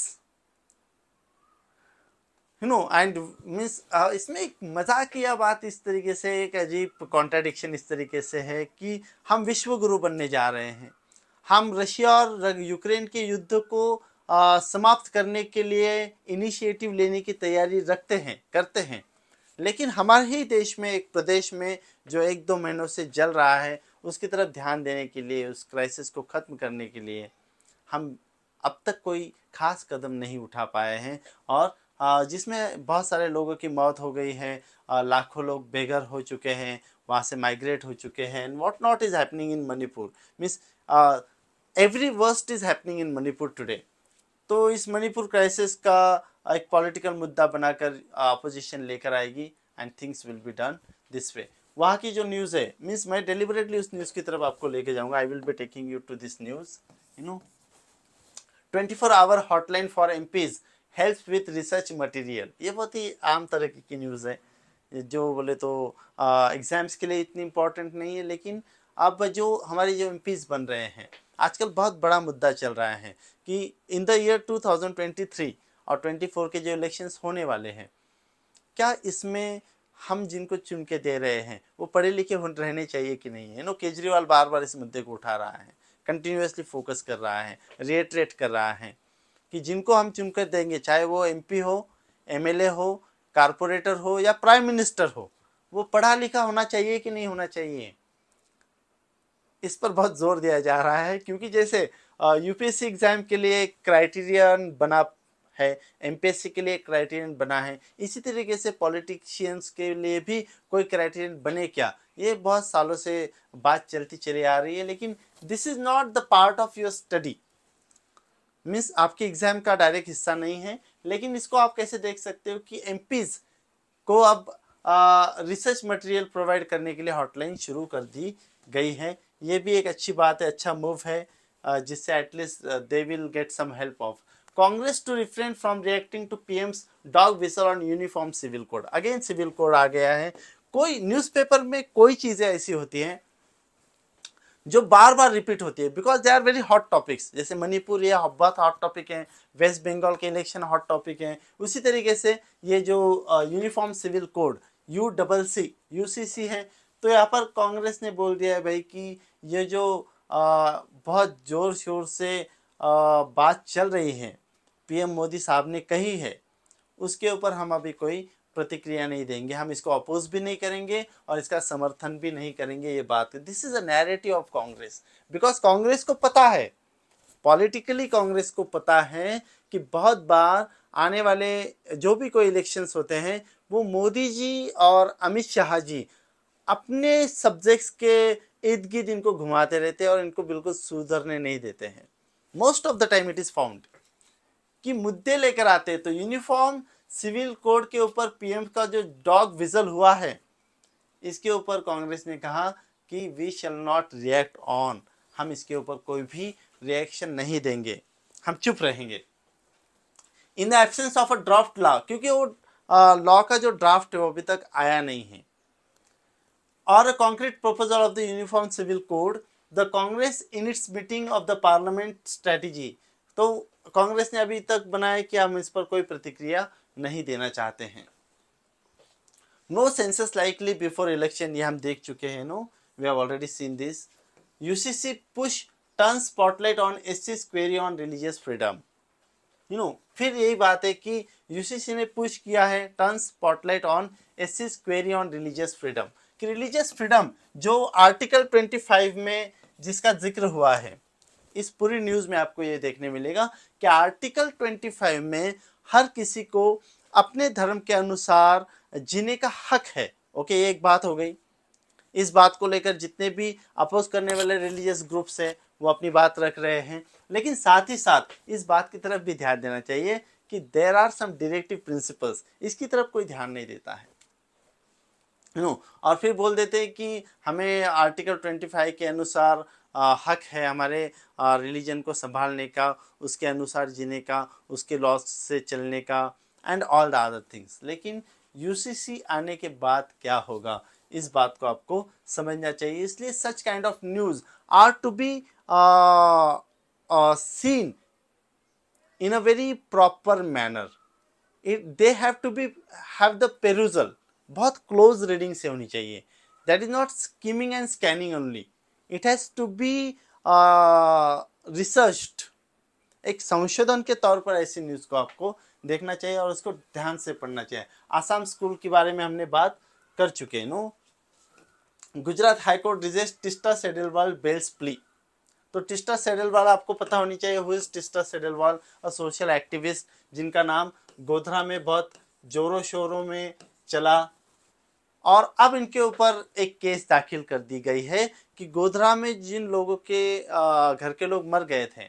you know and means इसमें एक मजाकिया बात इस तरीके से एक अजीब कॉन्ट्राडिक्शन इस तरीके से है कि हम विश्व गुरु बनने जा रहे हैं हम रशिया और यूक्रेन के युद्ध को आ, समाप्त करने के लिए इनिशिएटिव लेने की तैयारी रखते हैं करते हैं लेकिन हमारे ही देश में एक प्रदेश में जो एक दो महीनों से जल रहा है उसकी तरफ ध्यान देने के लिए उस क्राइसिस को ख़त्म करने के लिए हम अब तक कोई खास कदम नहीं उठा पाए हैं और जिसमें बहुत सारे लोगों की मौत हो गई है लाखों लोग बेघर हो चुके हैं वहाँ से माइग्रेट हो चुके हैं and what not is happening in Manipur means every worst is happening in Manipur today तो इस मणिपुर क्राइसिस का एक पॉलिटिकल मुद्दा बनाकर अपोजिशन लेकर आएगी and things will be done this way वहाँ की जो न्यूज़ है मीन्स मैं डेलिबरेटली उस न्यूज़ की तरफ आपको लेके जाऊँगा I will be taking you to this news you know twenty four hour hotline for M Ps help with research material ये बहुत ही आम तरह की न्यूज़ है जो बोले तो एग्ज़ाम्स के लिए इतनी इम्पोर्टेंट नहीं है लेकिन अब जो हमारे जो एम पीज़ बन रहे हैं आजकल बहुत बड़ा मुद्दा चल रहा है कि इन द ईयर 2023 और 24 के जो इलेक्शंस होने वाले हैं क्या इसमें हम जिनको चुन के दे रहे हैं वो पढ़े लिखे रहने चाहिए कि नहीं है नो केजरीवाल बार बार इस मुद्दे को उठा रहा है कंटिन्यूसली फोकस कर रहा है रेट कर रहा है कि जिनको हम चुन कर देंगे चाहे वो एम हो एम हो कारपोरेटर हो या प्राइम मिनिस्टर हो वो पढ़ा लिखा होना चाहिए कि नहीं होना चाहिए इस पर बहुत जोर दिया जा रहा है क्योंकि जैसे यूपीएससी एग्ज़ाम के लिए क्राइटेरियन बना है एम के लिए क्राइटेरियन बना है इसी तरीके से पॉलिटिशियंस के लिए भी कोई क्राइटेरियन बने क्या ये बहुत सालों से बात चलती चली आ रही है लेकिन this is not the part of your study means आपके एग्ज़ाम का डायरेक्ट हिस्सा नहीं है लेकिन इसको आप कैसे देख सकते हो कि एम को अब रिसर्च मटेरियल प्रोवाइड करने के लिए हॉटलाइन शुरू कर दी गई है ये भी एक अच्छी बात है अच्छा मूव है जिससे at least they will get some help of Congress to refrain from reacting to M's dog whistle on uniform civil code again civil code आ गया है कोई न्यूज़पेपर में कोई चीज़ें ऐसी होती हैं जो बार बार रिपीट होती है because they are very hot topics जैसे मणिपुर ये बहुत हॉट टॉपिक हैं वेस्ट बंगाल के इलेक्शन हॉट टॉपिक हैं उसी तरीके से ये जो uniform civil code U double C U C C है तो यहाँ पर कांग्रेस ने बोल दिया है भाई कि ये जो आ, बहुत ज़ोर शोर से आ, बात चल रही है पीएम मोदी साहब ने कही है उसके ऊपर हम अभी कोई प्रतिक्रिया नहीं देंगे हम इसको अपोज भी नहीं करेंगे और इसका समर्थन भी नहीं करेंगे ये बात this is a narrative of Congress because Congress को पता है पॉलिटिकली कांग्रेस को पता है कि बहुत बार आने वाले जो भी कोई इलेक्शंस होते हैं वो मोदी जी और अमित शाह जी अपने सब्जेक्ट्स के इर्द गिर्द इनको घुमाते रहते हैं और इनको बिल्कुल सुधरने नहीं देते हैं most of the time it is found कि मुद्दे लेकर आते हैं तो यूनिफॉर्म सिविल कोड के ऊपर पीएम का जो डॉग विजल हुआ है इसके ऊपर कांग्रेस ने कहा कि we shall not react on हम इसके ऊपर कोई भी रिएक्शन नहीं देंगे हम चुप रहेंगे in the absence of a draft law क्योंकि वो लॉ का जो ड्राफ्ट है वो अभी तक आया नहीं है or a concrete proposal of the Uniform Civil Code, the Congress in its meeting of the Parliament strategy. तो कांग्रेस ने अभी तक बनाया कि हम इस पर कोई प्रतिक्रिया नहीं देना चाहते हैं no census likely before election ये हम देख चुके हैं no we have already seen this UCC push turn spotlight on एससीज query on religious freedom you know फिर यही बात है कि यूसीसी ने पुश किया है टर्न स्पॉटलाइट ऑन एससीज क्वेरी ऑन रिलीजियस फ्रीडम कि रिलीजियस फ्रीडम जो आर्टिकल 25 में जिसका जिक्र हुआ है इस पूरी न्यूज़ में आपको ये देखने मिलेगा कि आर्टिकल 25 में हर किसी को अपने धर्म के अनुसार जीने का हक है ओके ये एक बात हो गई इस बात को लेकर जितने भी अपोज करने वाले रिलीजियस ग्रुप्स हैं वो अपनी बात रख रहे हैं लेकिन साथ ही साथ इस बात की तरफ भी ध्यान देना चाहिए कि there are some directive principles इसकी तरफ कोई ध्यान नहीं देता है नो और फिर बोल देते हैं कि हमें आर्टिकल 25 के अनुसार हक है हमारे रिलीजन को संभालने का उसके अनुसार जीने का उसके लॉस से चलने का and all the other things लेकिन यूसीसी आने के बाद क्या होगा इस बात को आपको समझना चाहिए इसलिए such kind of news are to be seen in a very proper manner it they have to be have the perusal बहुत क्लोज रीडिंग से होनी चाहिए that is not skimming and scanning only it has to be researched एक संशोधन के तौर पर ऐसी न्यूज़ को आपको देखना चाहिए और उसको ध्यान से पढ़ना चाहिए आसाम स्कूल के बारे में हमने बात कर चुके हैं no Gujarat High Court rejects Teesta Setalvad bails plea तो टिस्टा सेडलवाल आपको पता होनी चाहिए who is Teesta Setalvad a social activist जिनका नाम गोधरा में बहुत जोरों शोरों में चला और अब इनके ऊपर एक केस दाखिल कर दी गई है कि गोधरा में जिन लोगों के घर के लोग मर गए थे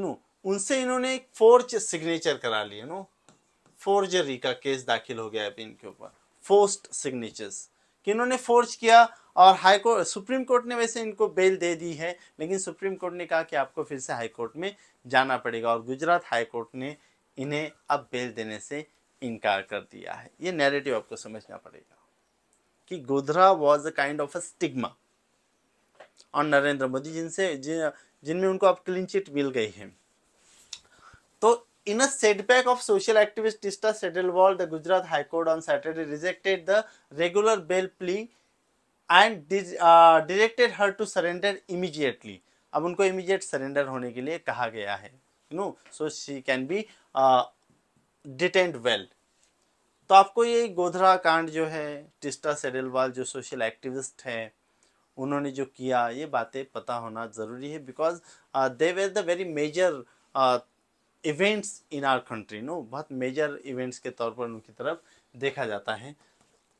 नो उनसे इन्होंने एक फोर्ज सिग्नेचर करा लिए नो फोर्जरी का केस दाखिल हो गया अभी इनके ऊपर फोर्स्ट सिग्नेचर्स कि इन्होंने फोर्ज किया और हाई कोर्ट सुप्रीम कोर्ट ने वैसे इनको बेल दे दी है लेकिन सुप्रीम कोर्ट ने कहा कि आपको फिर से हाई कोर्ट में जाना पड़ेगा और गुजरात हाई कोर्ट ने इन्हें अब बेल देने से इनकार कर दिया है ये नैरेटिव आपको समझना पड़ेगा कि Godhra was a kind of a stigma और नरेंद्र मोदी जिनसे जिनमें उनको अब क्लीन चिट मिल गई है तो in setback of social activist Setalvad Gujarat High Court on Saturday rejected the regular bail plea and directed her to surrender immediately अब उनको इमीजिएट सरेंडर होने के लिए कहा गया है no so she can be detained well तो आपको ये गोधरा कांड जो है टिस्टा सेडलवाल जो सोशल एक्टिविस्ट हैं उन्होंने जो किया ये बातें पता होना ज़रूरी है because they were the very major events in our country no बहुत मेजर इवेंट्स के तौर पर उनकी तरफ देखा जाता है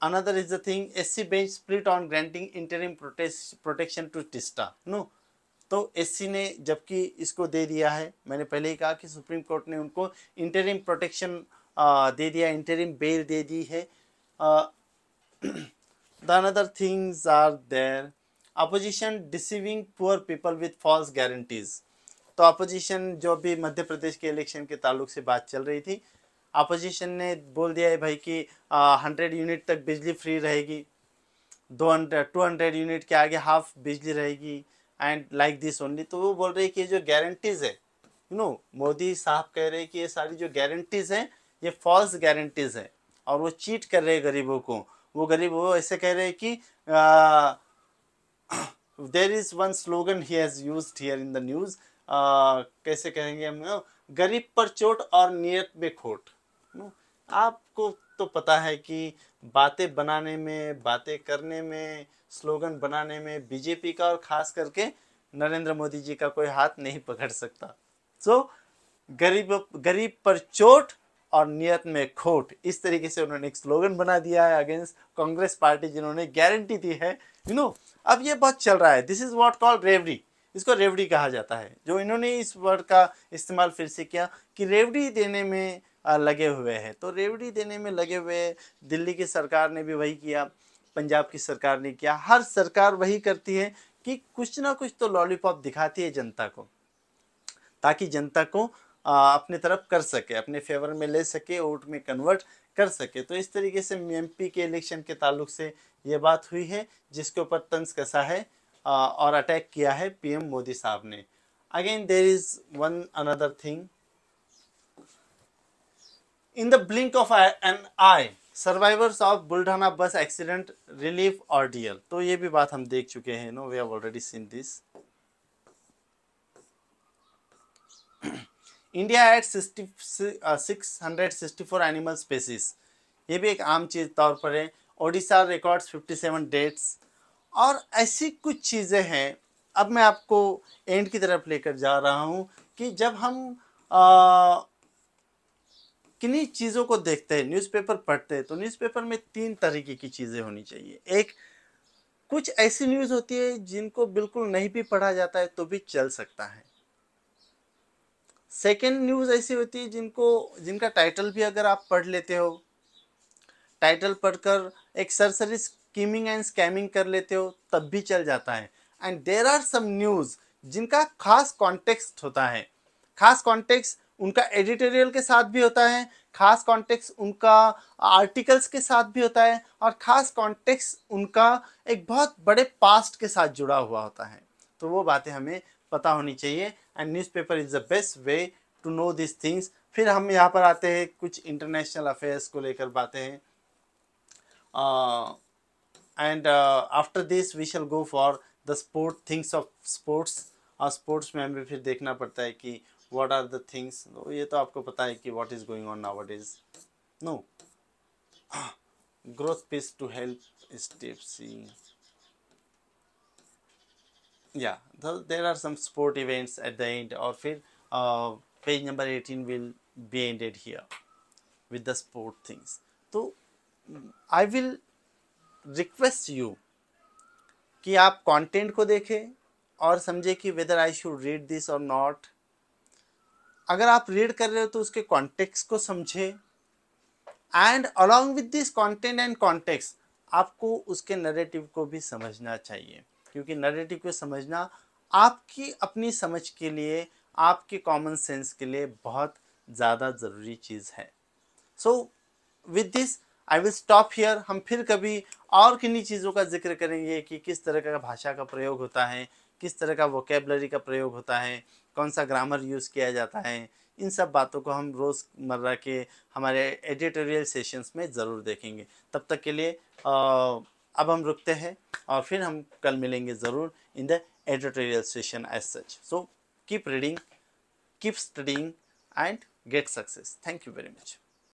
another is the thing S C bench split on granting interim protection to Teesta no तो एस ने जबकि इसको दे दिया है मैंने पहले ही कहा कि सुप्रीम कोर्ट ने उनको इंटरिम प्रोटेक्शन दे दिया इंटरिम बेल दे दी है (clears throat) the another things are there opposition deceiving poor people with false guarantees तो अपोजिशन जो भी मध्य प्रदेश के इलेक्शन के ताल्लुक से बात चल रही थी अपोजिशन ने बोल दिया है भाई कि हंड्रेड यूनिट तक बिजली फ्री रहेगी दो हंड्रेड टू हंड्रेड यूनिट के आगे हाफ बिजली रहेगी एंड लाइक दिस ओनली तो वो बोल रही है कि जो गारंटीज़ है यू नो मोदी साहब कह रहे हैं कि ये सारी जो गारंटीज़ हैं ये फॉल्स गारंटीज़ है और वो चीट कर रहे हैं गरीबों को वो गरीब वो ऐसे कह रहे हैं कि there is one slogan he has use here in the news कैसे कहेंगे हम गरीब पर चोट और नियत में खोट आपको तो पता है कि बातें बनाने में बातें करने में स्लोगन बनाने में बीजेपी का और ख़ास करके नरेंद्र मोदी जी का कोई हाथ नहीं पकड़ सकता सो so, गरीब गरीब पर चोट और नियत में खोट इस तरीके से उन्होंने एक स्लोगन बना दिया है अगेंस्ट कांग्रेस पार्टी जिन्होंने गारंटी दी है यू you नो know, अब ये बहुत चल रहा है दिस इज वॉट कॉल रेवड़ी इसको रेवड़ी कहा जाता है जो इन्होंने इस वर्ड का इस्तेमाल फिर से किया कि रेवड़ी देने में लगे हुए हैं तो रेवड़ी देने में लगे हुए दिल्ली की सरकार ने भी वही किया पंजाब की सरकार ने किया हर सरकार वही करती है कि कुछ ना कुछ तो लॉलीपॉप दिखाती है जनता को ताकि जनता को अपने तरफ कर सके अपने फेवर में ले सके वोट में कन्वर्ट कर सके तो इस तरीके से एम के इलेक्शन के ताल्लुक से ये बात हुई है जिसके ऊपर तंज कसा है और अटैक किया है पीएम मोदी साहब ने again there is one another thing in the blink of an eye survivors of Buldhana bus accident relief और डीएल तो ये भी बात हम देख चुके हैं no we have already seen this India at sixty six hundred sixty four animal species ये भी एक आम चीज तौर पर है Odisha records fifty seven dates और ऐसी कुछ चीज़ें हैं अब मैं आपको एंड की तरफ लेकर जा रहा हूँ कि जब हम किन्हीं चीज़ों को देखते हैं न्यूज़पेपर पढ़ते हैं तो न्यूज़पेपर में तीन तरीके की चीज़ें होनी चाहिए एक कुछ ऐसी न्यूज़ होती है जिनको बिल्कुल नहीं भी पढ़ा जाता है तो भी चल सकता है सेकेंड न्यूज़ ऐसी होती है जिनको जिनका टाइटल भी अगर आप पढ़ लेते हो टाइटल पढ़कर एक सरसरी स्कीमिंग एंड स्कैमिंग कर लेते हो तब भी चल जाता है and there are some news जिनका खास कॉन्टेक्स्ट होता है खास कॉन्टेक्स्ट उनका एडिटोरियल के साथ भी होता है खास कॉन्टेक्स्ट उनका आर्टिकल्स के साथ भी होता है और ख़ास कॉन्टेक्स्ट उनका एक बहुत बड़े पास्ट के साथ जुड़ा हुआ होता है तो वो बातें हमें पता होनी चाहिए and newspaper is the best way to know this things फिर हम यहाँ पर आते हैं कुछ इंटरनेशनल अफेयर्स को लेकर बातें हैं and after this we shall go for the sport things of sports और स्पोर्ट्स में हमें फिर देखना पड़ता है कि वॉट आर द थिंग्स ये तो आपको पता है कि what is going on now what is no growth peace to help step see yeah th there are some sport events at the end और फिर uh, page number 18 will be ended here with the sport things तो I will request you कि आप content को देखें और समझे कि whether I should read this or not अगर आप read कर रहे हो तो उसके context को समझे and along with this content and context आपको उसके नरेटिव को भी समझना चाहिए क्योंकि नरेटिव को समझना आपकी अपनी समझ के लिए आपके कॉमन सेंस के लिए बहुत ज़्यादा ज़रूरी चीज़ है so with this I will stop here हम फिर कभी और किन्हीं चीज़ों का जिक्र करेंगे कि किस तरह का भाषा का प्रयोग होता है किस तरह का वोकेबलरी का प्रयोग होता है कौन सा ग्रामर यूज़ किया जाता है इन सब बातों को हम रोज़मर्रा के हमारे एडिटोरियल सेशंस में ज़रूर देखेंगे तब तक के लिए आ, अब हम रुकते हैं और फिर हम कल मिलेंगे ज़रूर in the editorial session as such so keep reading keep studying and get success thank you very much